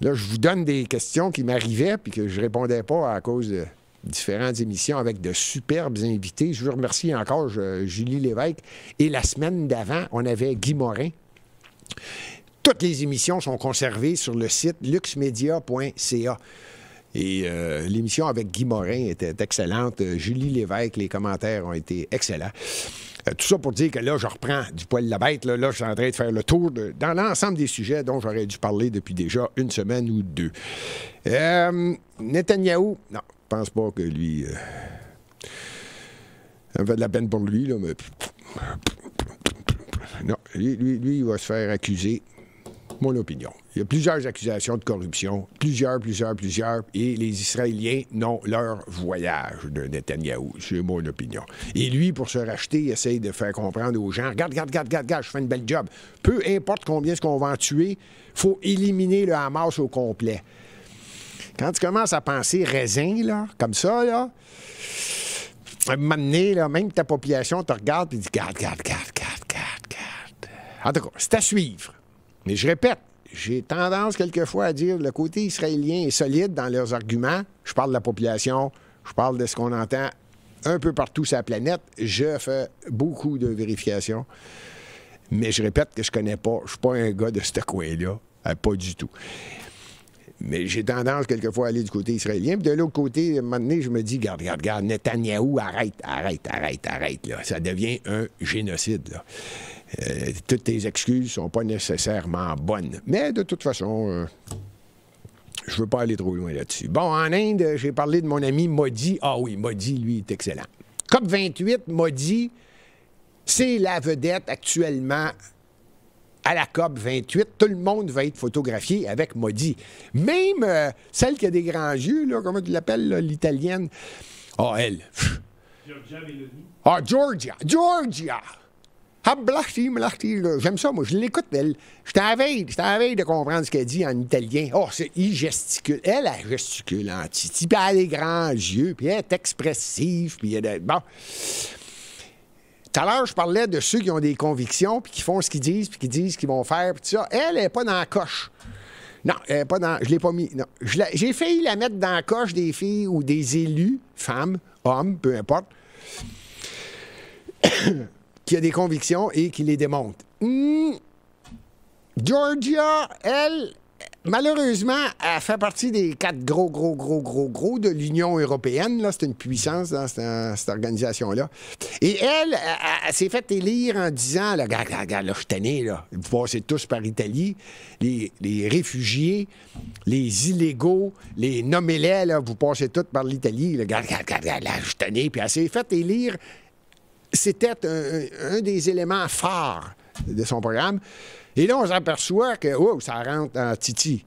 Là, je vous donne des questions qui m'arrivaient puis que je répondais pas à cause de différentes émissions avec de superbes invités. Je vous remercie encore Julie Lévesque. Et la semaine d'avant, on avait Guy Morin. Toutes les émissions sont conservées sur le site luxmedia.ca. Et euh, l'émission avec Guy Morin était excellente. Euh, Julie Lévesque, les commentaires ont été excellents. Euh, tout ça pour dire que là, je reprends du poil de la bête. Là, là, je suis en train de faire le tour dans l'ensemble des sujets dont j'aurais dû parler depuis déjà une semaine ou deux. Euh, Netanyahou, non, je pense pas que lui. Euh, ça me fait de la peine pour lui, là, mais. Non, lui, lui il va se faire accuser mon opinion. Il y a plusieurs accusations de corruption, plusieurs, plusieurs, plusieurs, et les Israéliens n'ont leur voyage de Netanyahou, c'est mon opinion. Et lui, pour se racheter, il essaye de faire comprendre aux gens, regarde, regarde, regarde, regarde, je fais une belle job. Peu importe combien ce qu'on va en tuer, faut éliminer le Hamas au complet. Quand tu commences à penser raisin, là, comme ça, là, à un moment donné, même ta population te regarde et dit, regarde, regarde, regarde, regarde, regarde, regarde. En tout cas, c'est à suivre. Mais je répète, j'ai tendance quelquefois à dire le côté israélien est solide dans leurs arguments. Je parle de la population, je parle de ce qu'on entend un peu partout sur la planète. Je fais beaucoup de vérifications. Mais je répète que je connais pas, je suis pas un gars de ce coin pas du tout. Mais j'ai tendance quelquefois à aller du côté israélien. de l'autre côté, à je me dis, garde, garde, garde, Netanyahou, arrête, arrête, arrête, arrête. Là. Ça devient un génocide. Euh, toutes tes excuses ne sont pas nécessairement bonnes. Mais de toute façon, je euh, je veux pas aller trop loin là-dessus. Bon, en Inde, j'ai parlé de mon ami Modi. Ah oui, Modi, lui, est excellent. COP28, Modi, c'est la vedette actuellement à la COP 28, tout le monde va être photographié avec Maudit. Même euh, celle qui a des grands yeux, là, comment tu l'appelles, l'italienne? Ah, oh, elle. Georgia Ah, Georgia. Georgia. Ah, J'aime ça, moi. Je l'écoute, elle. je suis veille, de comprendre ce qu'elle dit en italien. Oh, c'est, il gesticule. Elle, elle gesticule en titi. Puis elle a des grands yeux, puis elle est expressive, puis elle est... Bon. Tout à l'heure, je parlais de ceux qui ont des convictions, puis qui font ce qu'ils disent, puis qui disent ce qu'ils vont faire, puis tout ça. Elle, elle n'est pas dans la coche. Non, elle est pas dans. Je l'ai pas mis. Non. J'ai failli la mettre dans la coche des filles ou des élus, femmes, hommes, peu importe, qui a des convictions et qui les démontrent. Hmm. Georgia, elle, malheureusement, elle fait partie des quatre gros, gros, gros, gros, gros de l'Union européenne. C'est une puissance dans cette, euh, organisation-là. Et elle, elle, s'est faite élire en disant, là, regarde, regarde, je tenais, là, vous passez tous par l'Italie. les, réfugiés, les illégaux, les nommés vous passez tous par l'Italie, regarde, regarde, regarde, là, je tenais. Puis elle s'est faite élire. C'était un, un des éléments phares de son programme. Et là, on s'aperçoit que oh, ça rentre en titi.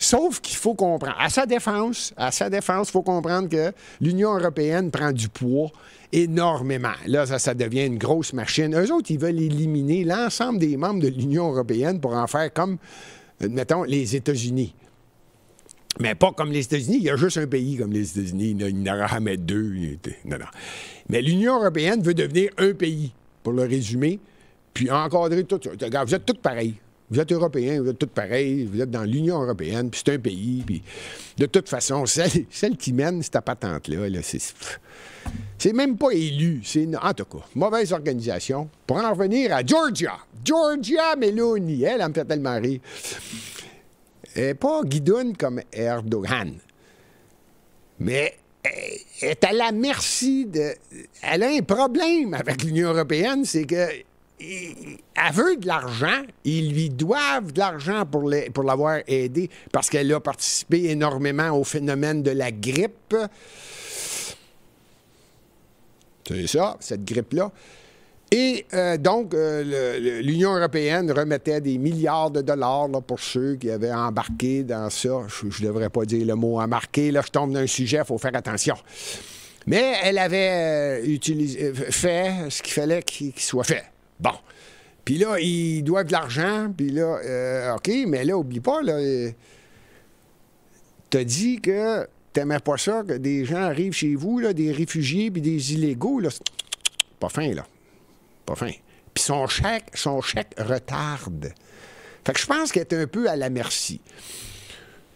Sauf qu'il faut comprendre, à sa défense, à sa défense, il faut comprendre que l'Union européenne prend du poids énormément. Là, ça, ça, devient une grosse machine. Eux autres, ils veulent éliminer l'ensemble des membres de l'Union européenne pour en faire comme, mettons, les États-Unis. Mais pas comme les États-Unis. Il y a juste un pays comme les États-Unis. Il n'y en aura jamais deux. Non, non. Mais l'Union européenne veut devenir un pays, pour le résumer puis encadrer tout ça. vous êtes tous pareils. Vous êtes Européens, vous êtes tous pareils, vous êtes dans l'Union européenne, puis c'est un pays, puis de toute façon, celle, qui mène cette patente-là, -là, c'est même pas élu. C'est en tout cas, mauvaise organisation. Pour en revenir à Georgia, Georgia Meloni, eh, elle, elle me fait tellement rire. Elle n'est pas guidoune comme Erdogan, mais elle est à la merci de... Elle a un problème avec l'Union européenne, c'est que elle veut de l'argent. Ils lui doivent de l'argent pour, les, pour l'avoir aidé parce qu'elle a participé énormément au phénomène de la grippe. C'est ça, cette grippe-là. Et euh, donc, euh, l'Union européenne remettait des milliards de dollars pour ceux qui avaient embarqué dans ça. Je ne devrais pas dire le mot embarqué. Là, je tombe dans un sujet, il faut faire attention. Mais elle avait euh, utilisé, fait ce qu'il fallait qu'il soit fait. Bon. Puis là, ils doivent de l'argent, puis là, euh, OK, mais là, oublie pas, là, euh, t'as dit que t'aimais pas ça, que des gens arrivent chez vous, là, des réfugiés puis des illégaux, là. Pas fin, là. Pas fin. Puis son chèque, son chèque retarde. Fait que je pense qu'elle est un peu à la merci.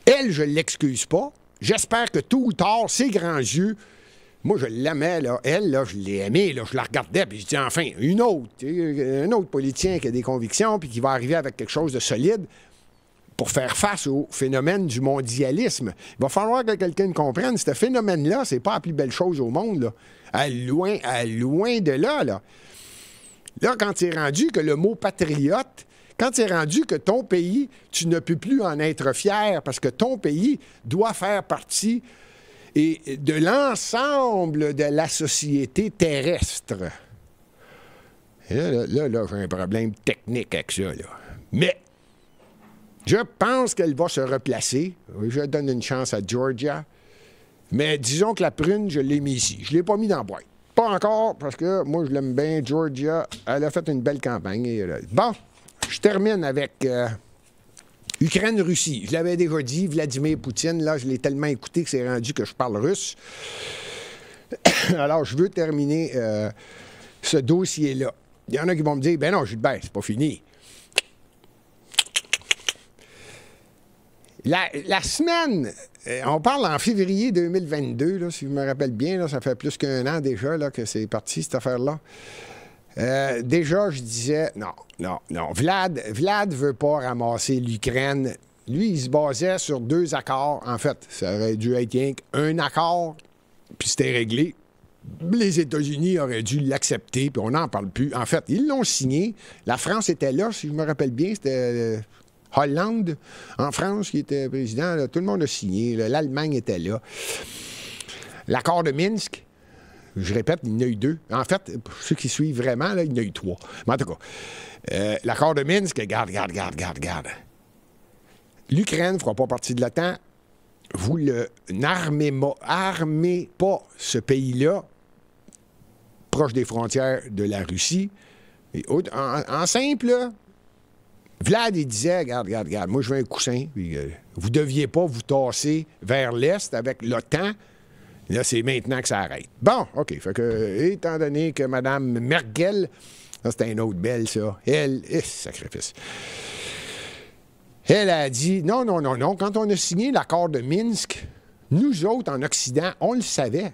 Elle, je l'excuse pas. J'espère que tôt ou tard, ses grands yeux moi, je l'aimais, là. Elle, là, je l'ai aimée, là. Je la regardais, puis je dis, enfin, une autre, un autre politicien qui a des convictions, puis qui va arriver avec quelque chose de solide pour faire face au phénomène du mondialisme. Il va falloir que quelqu'un comprenne, ce phénomène-là, c'est pas la plus belle chose au monde, À loin, à loin de là, là. Là, quand c'est rendu que le mot patriote, quand c'est rendu que ton pays, tu ne peux plus en être fier parce que ton pays doit faire partie et de l'ensemble de la société terrestre. là, là, j'ai un problème technique avec ça. Mais je pense qu'elle va se replacer. Je donne une chance à Georgia. Mais disons que la prune, je l'ai mise ici. Je ne l'ai pas mis dans la boîte. Pas encore, parce que moi, je l'aime bien. Georgia, elle a fait une belle campagne. Euh, bon, je termine avec... Euh, Ukraine-Russie. Je l'avais déjà dit, Vladimir Poutine, là, je l'ai tellement écouté que c'est rendu que je parle russe. Alors, je veux terminer euh, ce dossier-là. Il y en a qui vont me dire, ben non, je Gilbert, c'est pas fini. La, semaine, euh, on parle en février 2022, si je me rappelle bien, ça fait plus qu'un an déjà que c'est parti, cette affaire-là. Euh, déjà, je disais, non, non, non. Vlad, Vlad veut pas ramasser l'Ukraine. Lui, il se basait sur deux accords. En fait, ça aurait dû être un accord, puis c'était réglé. Les États-Unis auraient dû l'accepter, puis on n'en parle plus. En fait, ils l'ont signé. La France était là, si je me rappelle bien. C'était euh, Hollande, en France, qui était président. tout le monde a signé. L'Allemagne était là. L'accord de Minsk, je répète, il y en a eu deux. En fait, pour ceux qui suivent vraiment, il y en a eu trois. Mais en tout cas, euh, l'accord de Minsk, garde, garde, garde, garde, garde. L'Ukraine ne fera pas partie de l'OTAN. Vous n'armez pas ce pays-là proche des frontières de la Russie. en, simple, Vlad, il disait, regarde, regarde, regarde, moi, je veux un coussin. Euh, vous ne deviez pas vous tasser vers l'Est avec l'OTAN Là, c'est maintenant que ça arrête. Bon, OK. Fait que, étant donné que Mme Merkel, c'est un autre belle, ça. Elle, eh, sacrifice. Elle a dit non, non, non, non. Quand on a signé l'accord de Minsk, nous autres, en Occident, on le savait.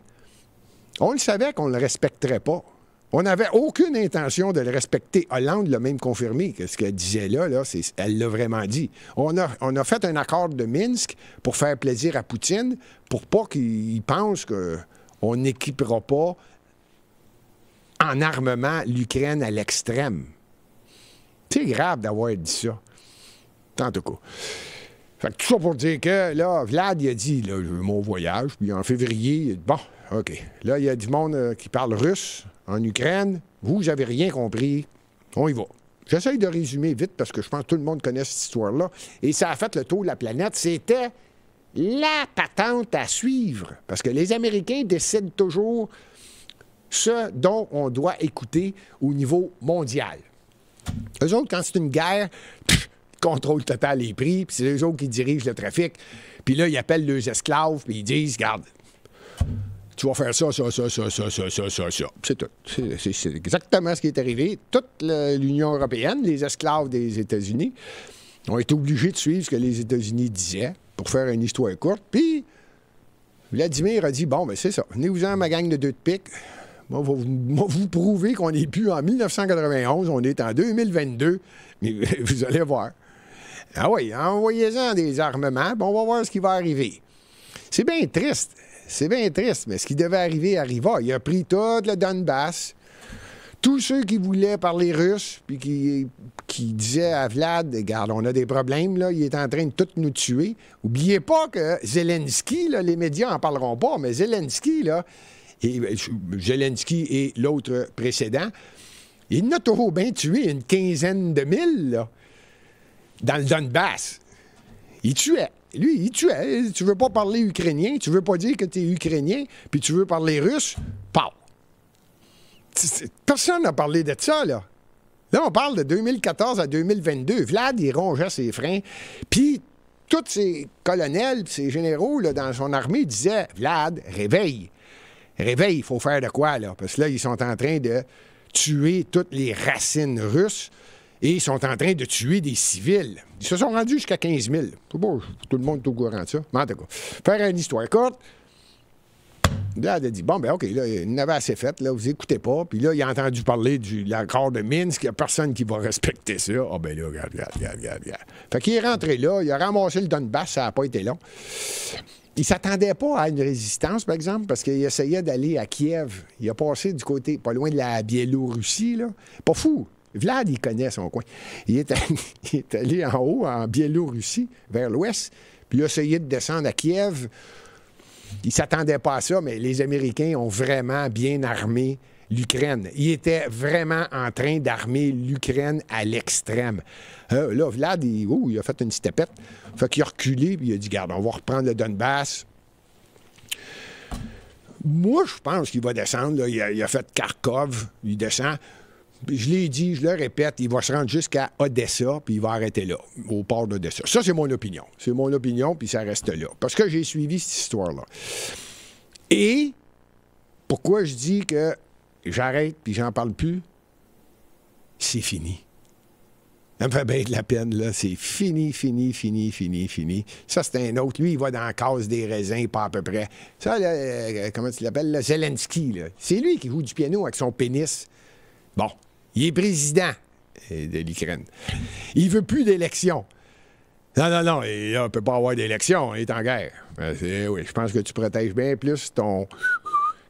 On le savait qu'on ne le respecterait pas. On n'avait aucune intention de le respecter. Hollande l'a même confirmé que ce qu'elle disait là, là elle l'a vraiment dit. On a, on a fait un accord de Minsk pour faire plaisir à Poutine, pour pas qu'il pense qu'on n'équipera pas en armement l'Ukraine à l'extrême. C'est grave d'avoir dit ça. Tant tout cas. Fait que tout ça pour dire que, là, Vlad, il a dit, là, mon voyage, puis en février, bon, OK. Là, il y a du monde euh, qui parle russe en Ukraine, vous, n'avez rien compris. On y va. J'essaye de résumer vite parce que je pense que tout le monde connaît cette histoire-là. Et ça a fait le tour de la planète. C'était la patente à suivre. Parce que les Américains décident toujours ce dont on doit écouter au niveau mondial. Eux autres, quand c'est une guerre, contrôle total les prix, puis c'est eux autres qui dirigent le trafic. Puis là, ils appellent leurs esclaves, puis ils disent, garde, tu vas faire ça, ça, ça, ça, ça, ça, ça, ça, C'est tout. C'est exactement ce qui est arrivé. Toute l'Union européenne, les esclaves des États-Unis, ont été obligés de suivre ce que les États-Unis disaient pour faire une histoire courte. Puis, Vladimir a dit Bon, mais ben, c'est ça, venez-vous-en ma gang de deux de pique. Moi, vous, vous prouver qu'on n'est plus en 1991, on est en 2022, mais vous allez voir. Ah oui, envoyez-en des armements, bon, on va voir ce qui va arriver. C'est bien triste. C'est bien triste, mais ce qui devait arriver arriva. Il a pris tout le Donbass, tous ceux qui voulaient parler russe, puis qui, qui disaient à Vlad, regarde, on a des problèmes, là, il est en train de tout nous tuer. Oubliez pas que Zelensky, les médias en parleront pas, mais Zelensky, là, et, Zelensky et l'autre précédent, il n'a trop bien tué une quinzaine de mille, là, dans le Donbass. Il tuait lui, il tuait. Tu veux pas parler ukrainien, tu veux pas dire que tu es ukrainien, puis tu veux parler russe, parle. Personne n'a parlé de ça, là. Là, on parle de 2014 à 2022. Vlad, il rongeait ses freins. Puis, tous ses colonels, ses généraux là, dans son armée disaient Vlad, réveille. Réveille, il faut faire de quoi, là? Parce que là, ils sont en train de tuer toutes les racines russes et ils sont en train de tuer des civils. Ils se sont rendus jusqu'à 15 000. tout le monde est au courant de ça. Mais en faire une histoire courte, Là, a dit, bon, ben OK, là, il n'avait assez fait, là, vous n'écoutez pas. Puis là, il a entendu parler de l'accord de Minsk, il n'y a personne qui va respecter ça. Ah, oh, ben là, regarde, regarde, regarde, regarde, Fait qu'il est rentré là, il a ramassé le Donbass, ça n'a pas été long. Il ne s'attendait pas à une résistance, par exemple, parce qu'il essayait d'aller à Kiev. Il a passé du côté, pas loin de la Biélorussie, là. Pas fou. Vlad, il connaît son coin. Il est, allé, en haut, en Biélorussie, vers l'ouest, puis il a essayé de descendre à Kiev. Il ne s'attendait pas à ça, mais les Américains ont vraiment bien armé l'Ukraine. Il était vraiment en train d'armer l'Ukraine à l'extrême. Euh, là, Vlad, il, a fait une stepette. Fait qu'il a reculé, puis il a dit Garde, on va reprendre le Donbass. Moi, je pense qu'il va descendre. il, a, fait Kharkov, il descend. Je l'ai dit, je le répète, il va se rendre jusqu'à Odessa, puis il va arrêter là, au port d'Odessa. Ça, c'est mon opinion. C'est mon opinion, puis ça reste là. Parce que j'ai suivi cette histoire-là. Et pourquoi je dis que j'arrête, puis j'en parle plus? C'est fini. Ça me fait bien de la peine, là. C'est fini, fini, fini, fini, fini. Ça, c'est un autre. Lui, il va dans la case des raisins, pas à peu près. Ça, euh, comment tu l'appelles, Zelensky, là. C'est lui qui joue du piano avec son pénis. Bon, il est président euh, de l'Ukraine. Il veut plus d'élections. Non, non, non, il on ne peut pas avoir d'élections, il est en guerre. Ben, eh je pense que tu protèges bien plus ton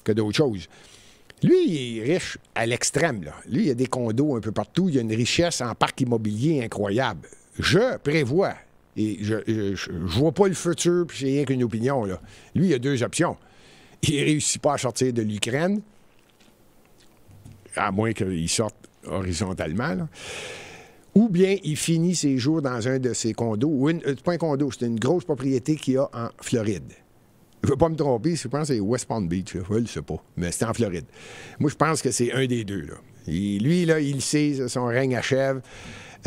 que d'autres choses. Lui, il est riche à l'extrême. Lui, il a des condos un peu partout, il y a une richesse en parc immobilier incroyable. Je prévois, et je ne vois pas le futur, puis c'est rien qu'une opinion. Là. Lui, il a deux options. Il ne réussit pas à sortir de l'Ukraine, à moins qu'il sorte horizontalement, là. ou bien il finit ses jours dans un de ses condos, ou une, euh, pas un condo, c'est une grosse propriété qu'il a en Floride. Je veux pas me tromper, je pense que c'est West Palm Beach. Je ne sais pas, mais c'est en Floride. Moi, je pense que c'est un des deux. Là. Et lui, là, il sait, son règne achève.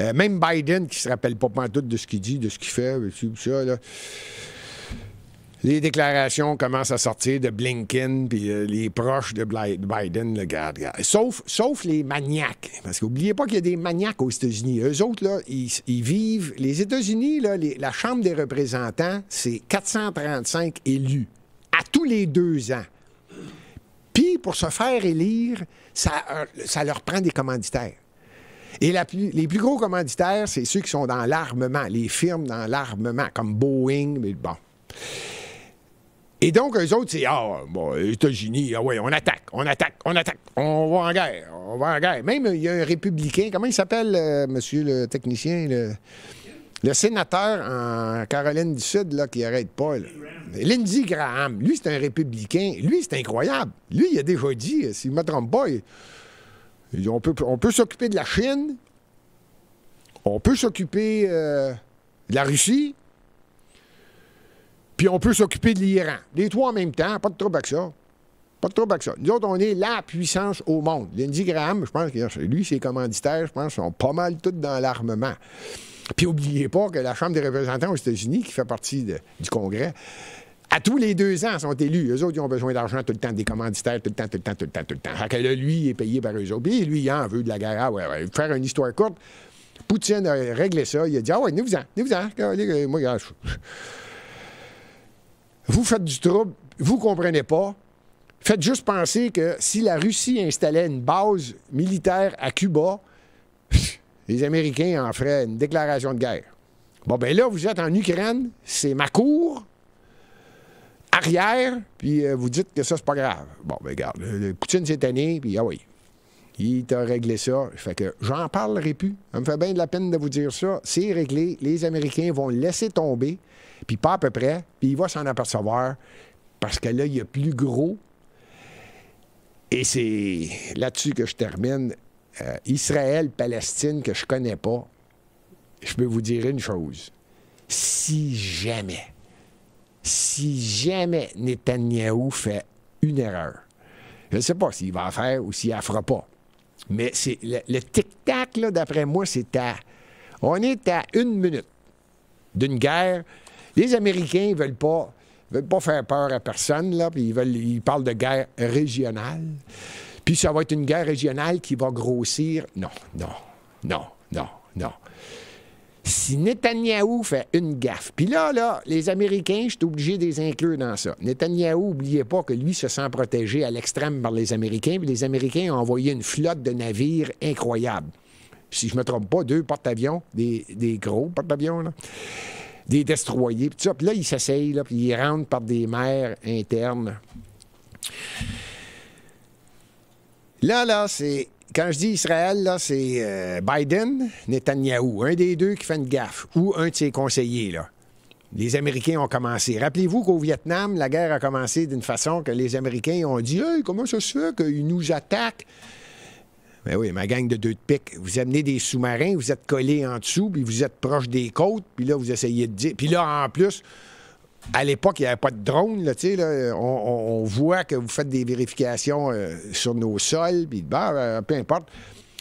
Euh, même Biden, qui se rappelle pas tout de ce qu'il dit, de ce qu'il fait, tout ça, là, les déclarations commencent à sortir de Blinken, puis euh, les proches de Biden, le garde. Sauf, sauf les maniaques. Parce qu'oubliez pas qu'il y a des maniaques aux États-Unis. Eux autres, là, ils, vivent. Les États-Unis, la Chambre des représentants, c'est 435 élus à tous les deux ans. Puis, pour se faire élire, ça, euh, ça leur prend des commanditaires. Et les plus gros commanditaires, c'est ceux qui sont dans l'armement, les firmes dans l'armement, comme Boeing, mais bon. Et donc, eux autres, c'est Ah, bon, États-Unis, ah ouais, on attaque, on attaque, on attaque, on va en guerre, on va en guerre. Même, euh, il y a un républicain, comment il s'appelle, euh, monsieur le technicien, le, sénateur en Caroline du Sud, là, qui arrête pas, là. Lindsey Graham, lui, c'est un républicain. Lui, c'est incroyable. Lui, il a déjà dit, euh, s'il ne me trompe pas, on peut, on peut s'occuper de la Chine, on peut s'occuper de la Russie, puis on peut s'occuper de l'Iran. Les trois en même temps, pas de trouble avec ça. Pas de trouble avec ça. Nous autres, on est la puissance au monde. Lindy Graham, je pense que lui, ses commanditaires, je pense, sont pas mal tous dans l'armement. Puis n'oubliez pas que la Chambre des représentants aux États-Unis, qui fait partie du Congrès, à tous les deux ans, sont élus. Eux autres, ils ont besoin d'argent tout le temps, des commanditaires, tout le temps, tout le temps, tout le temps, tout le temps. Fait que lui, est payé par eux autres. Puis lui, il en hein, veut de la guerre. Ah, ouais, ouais. Faire une histoire courte, Poutine a réglé ça. Il a dit Ah ouais, nous vous en, nous vous en. Moi, vous faites du trouble, vous ne comprenez pas. Faites juste penser que si la Russie installait une base militaire à Cuba, les Américains en feraient une déclaration de guerre. Bon, ben là, vous êtes en Ukraine, c'est ma cour, arrière, puis euh, vous dites que ça, c'est pas grave. Bon, ben regarde, Poutine s'est tanné, puis ah oui, il t'a réglé ça. Fait que j'en parlerai plus. Ça me fait bien de la peine de vous dire ça. C'est réglé. Les Américains vont laisser tomber puis pas à peu près, puis il va s'en apercevoir parce que là, il y a plus gros. Et c'est là-dessus que je termine. Euh, Israël-Palestine, que je connais pas, je peux vous dire une chose. Si jamais, si jamais Netanyahou fait une erreur, je ne sais pas s'il va faire ou s'il ne fera pas, mais c'est le, le tic-tac, d'après moi, c'est à. On est à une minute d'une guerre les Américains ne veulent pas, veulent pas faire peur à personne, là, puis ils, parlent de guerre régionale. Puis ça va être une guerre régionale qui va grossir. Non, non, non, non, non. Si Netanyahou fait une gaffe, puis là, là, les Américains, je suis obligé de les inclure dans ça. Netanyahou, n'oubliez pas que lui se sent protégé à l'extrême par les Américains, puis les Américains ont envoyé une flotte de navires incroyable. Si je ne me trompe pas, deux porte-avions, des, des gros porte-avions, là des destroyers, puis ça. Puis là, ils s'essayent, puis ils rentrent par des mers internes. Là, là, c'est. Quand je dis Israël, là, c'est euh, Biden, Netanyahou, un des deux qui fait une gaffe, ou un de ses conseillers, là. Les Américains ont commencé. Rappelez-vous qu'au Vietnam, la guerre a commencé d'une façon que les Américains ont dit comment ça se fait qu'ils nous attaquent mais ben oui, ma gang de deux de pique. Vous amenez des sous-marins, vous êtes collés en dessous, puis vous êtes proche des côtes, puis là, vous essayez de dire. Puis là, en plus, à l'époque, il n'y avait pas de drone. Là, là, on, voit que vous faites des vérifications euh, sur nos sols, puis de bah, bah, bah, peu importe.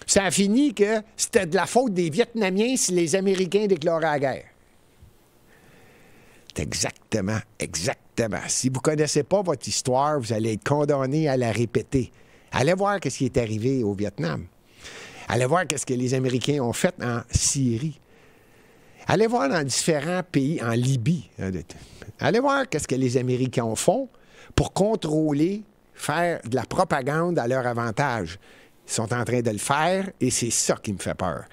Ça a fini que c'était de la faute des Vietnamiens si les Américains déclaraient la guerre. Exactement, exactement. Si vous ne connaissez pas votre histoire, vous allez être condamné à la répéter. Allez voir ce qui est arrivé au Vietnam. Allez voir ce que les Américains ont fait en Syrie. Allez voir dans différents pays, en Libye. Allez voir ce que les Américains font pour contrôler, faire de la propagande à leur avantage. Ils sont en train de le faire et c'est ça qui me fait peur.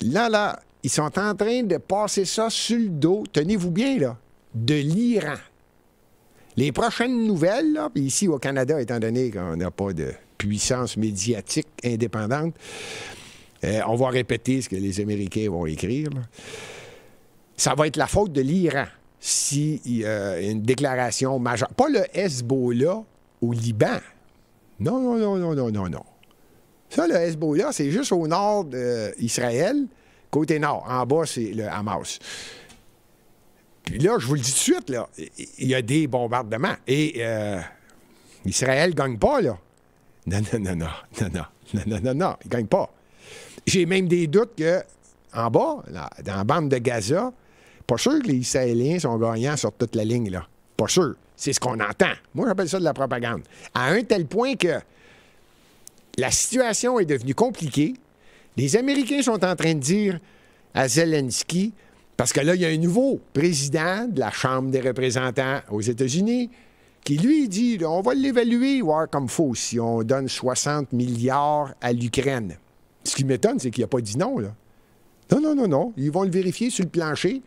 Là, là, ils sont en train de passer ça sur le dos, tenez-vous bien, là, de l'Iran. Les prochaines nouvelles, ici au Canada, étant donné qu'on n'a pas de puissance médiatique indépendante, euh, on va répéter ce que les Américains vont écrire. Ça va être la faute de l'Iran si euh, une déclaration majeure. Pas le Hezbollah au Liban. Non, non, non, non, non, non, non. Ça, le Hezbollah, c'est juste au nord d'Israël, côté nord. En bas, c'est le Hamas. Puis là, je vous le dis tout de suite, là, il y a des bombardements. Et euh, Israël ne gagne pas, là. Non, non, non, non, non, non, non, non, non, non, il ne gagne pas. J'ai même des doutes que en bas, dans la bande de Gaza, pas sûr que les Israéliens sont gagnants sur toute la ligne, là. Pas sûr. C'est ce qu'on entend. Moi, j'appelle ça de la propagande. À un tel point que la situation est devenue compliquée. Les Américains sont en train de dire à Zelensky, parce que là, il y a un nouveau président de la Chambre des représentants aux États-Unis qui, lui, dit on va l'évaluer, voir comme faux si on donne 60 milliards à l'Ukraine. Ce qui m'étonne, c'est qu'il n'a pas dit non. Là. Non, non, non, non. Ils vont le vérifier sur le plancher.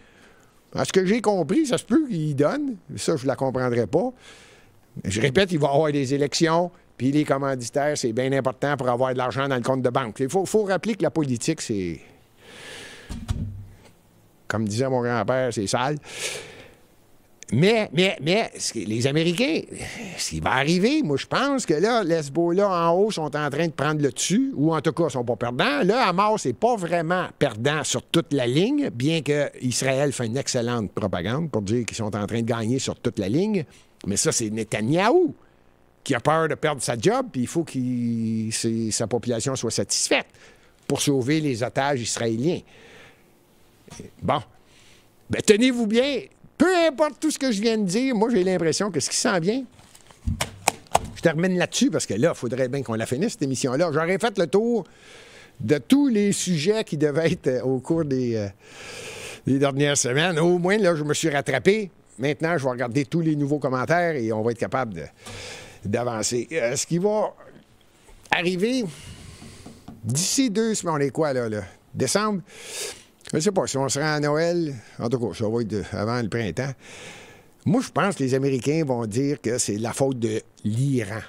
À ce que j'ai compris, ça se peut qu'ils donne. Ça, je ne la comprendrai pas. Je répète, il va y avoir des élections, puis les commanditaires, c'est bien important pour avoir de l'argent dans le compte de banque. Il faut, faut rappeler que la politique, c'est comme disait mon grand-père, c'est sale. Mais, mais, mais, les Américains, ce qui va arriver, moi, je pense que là, les là en haut sont en train de prendre le dessus, ou en tout cas, sont pas perdants. Là, Hamas n'est pas vraiment perdant sur toute la ligne, bien que Israël fait une excellente propagande pour dire qu'ils sont en train de gagner sur toute la ligne. Mais ça, c'est Netanyahu qui a peur de perdre sa job, puis il faut que sa population soit satisfaite pour sauver les otages israéliens. Bon. Ben, tenez-vous bien. Peu importe tout ce que je viens de dire, moi, j'ai l'impression que ce qui s'en vient, je termine là-dessus parce que là, il faudrait bien qu'on la finisse, cette émission-là. J'aurais fait le tour de tous les sujets qui devaient être euh, au cours euh, des, dernières semaines. Au moins, là, je me suis rattrapé. Maintenant, je vais regarder tous les nouveaux commentaires et on va être capable d'avancer. Euh, ce qui va arriver d'ici deux semaines, on est quoi, là, là? Décembre? Je ne sais pas, si on se à Noël, en tout cas, ça va être avant le printemps. Moi, je pense que les Américains vont dire que c'est la faute de l'Iran.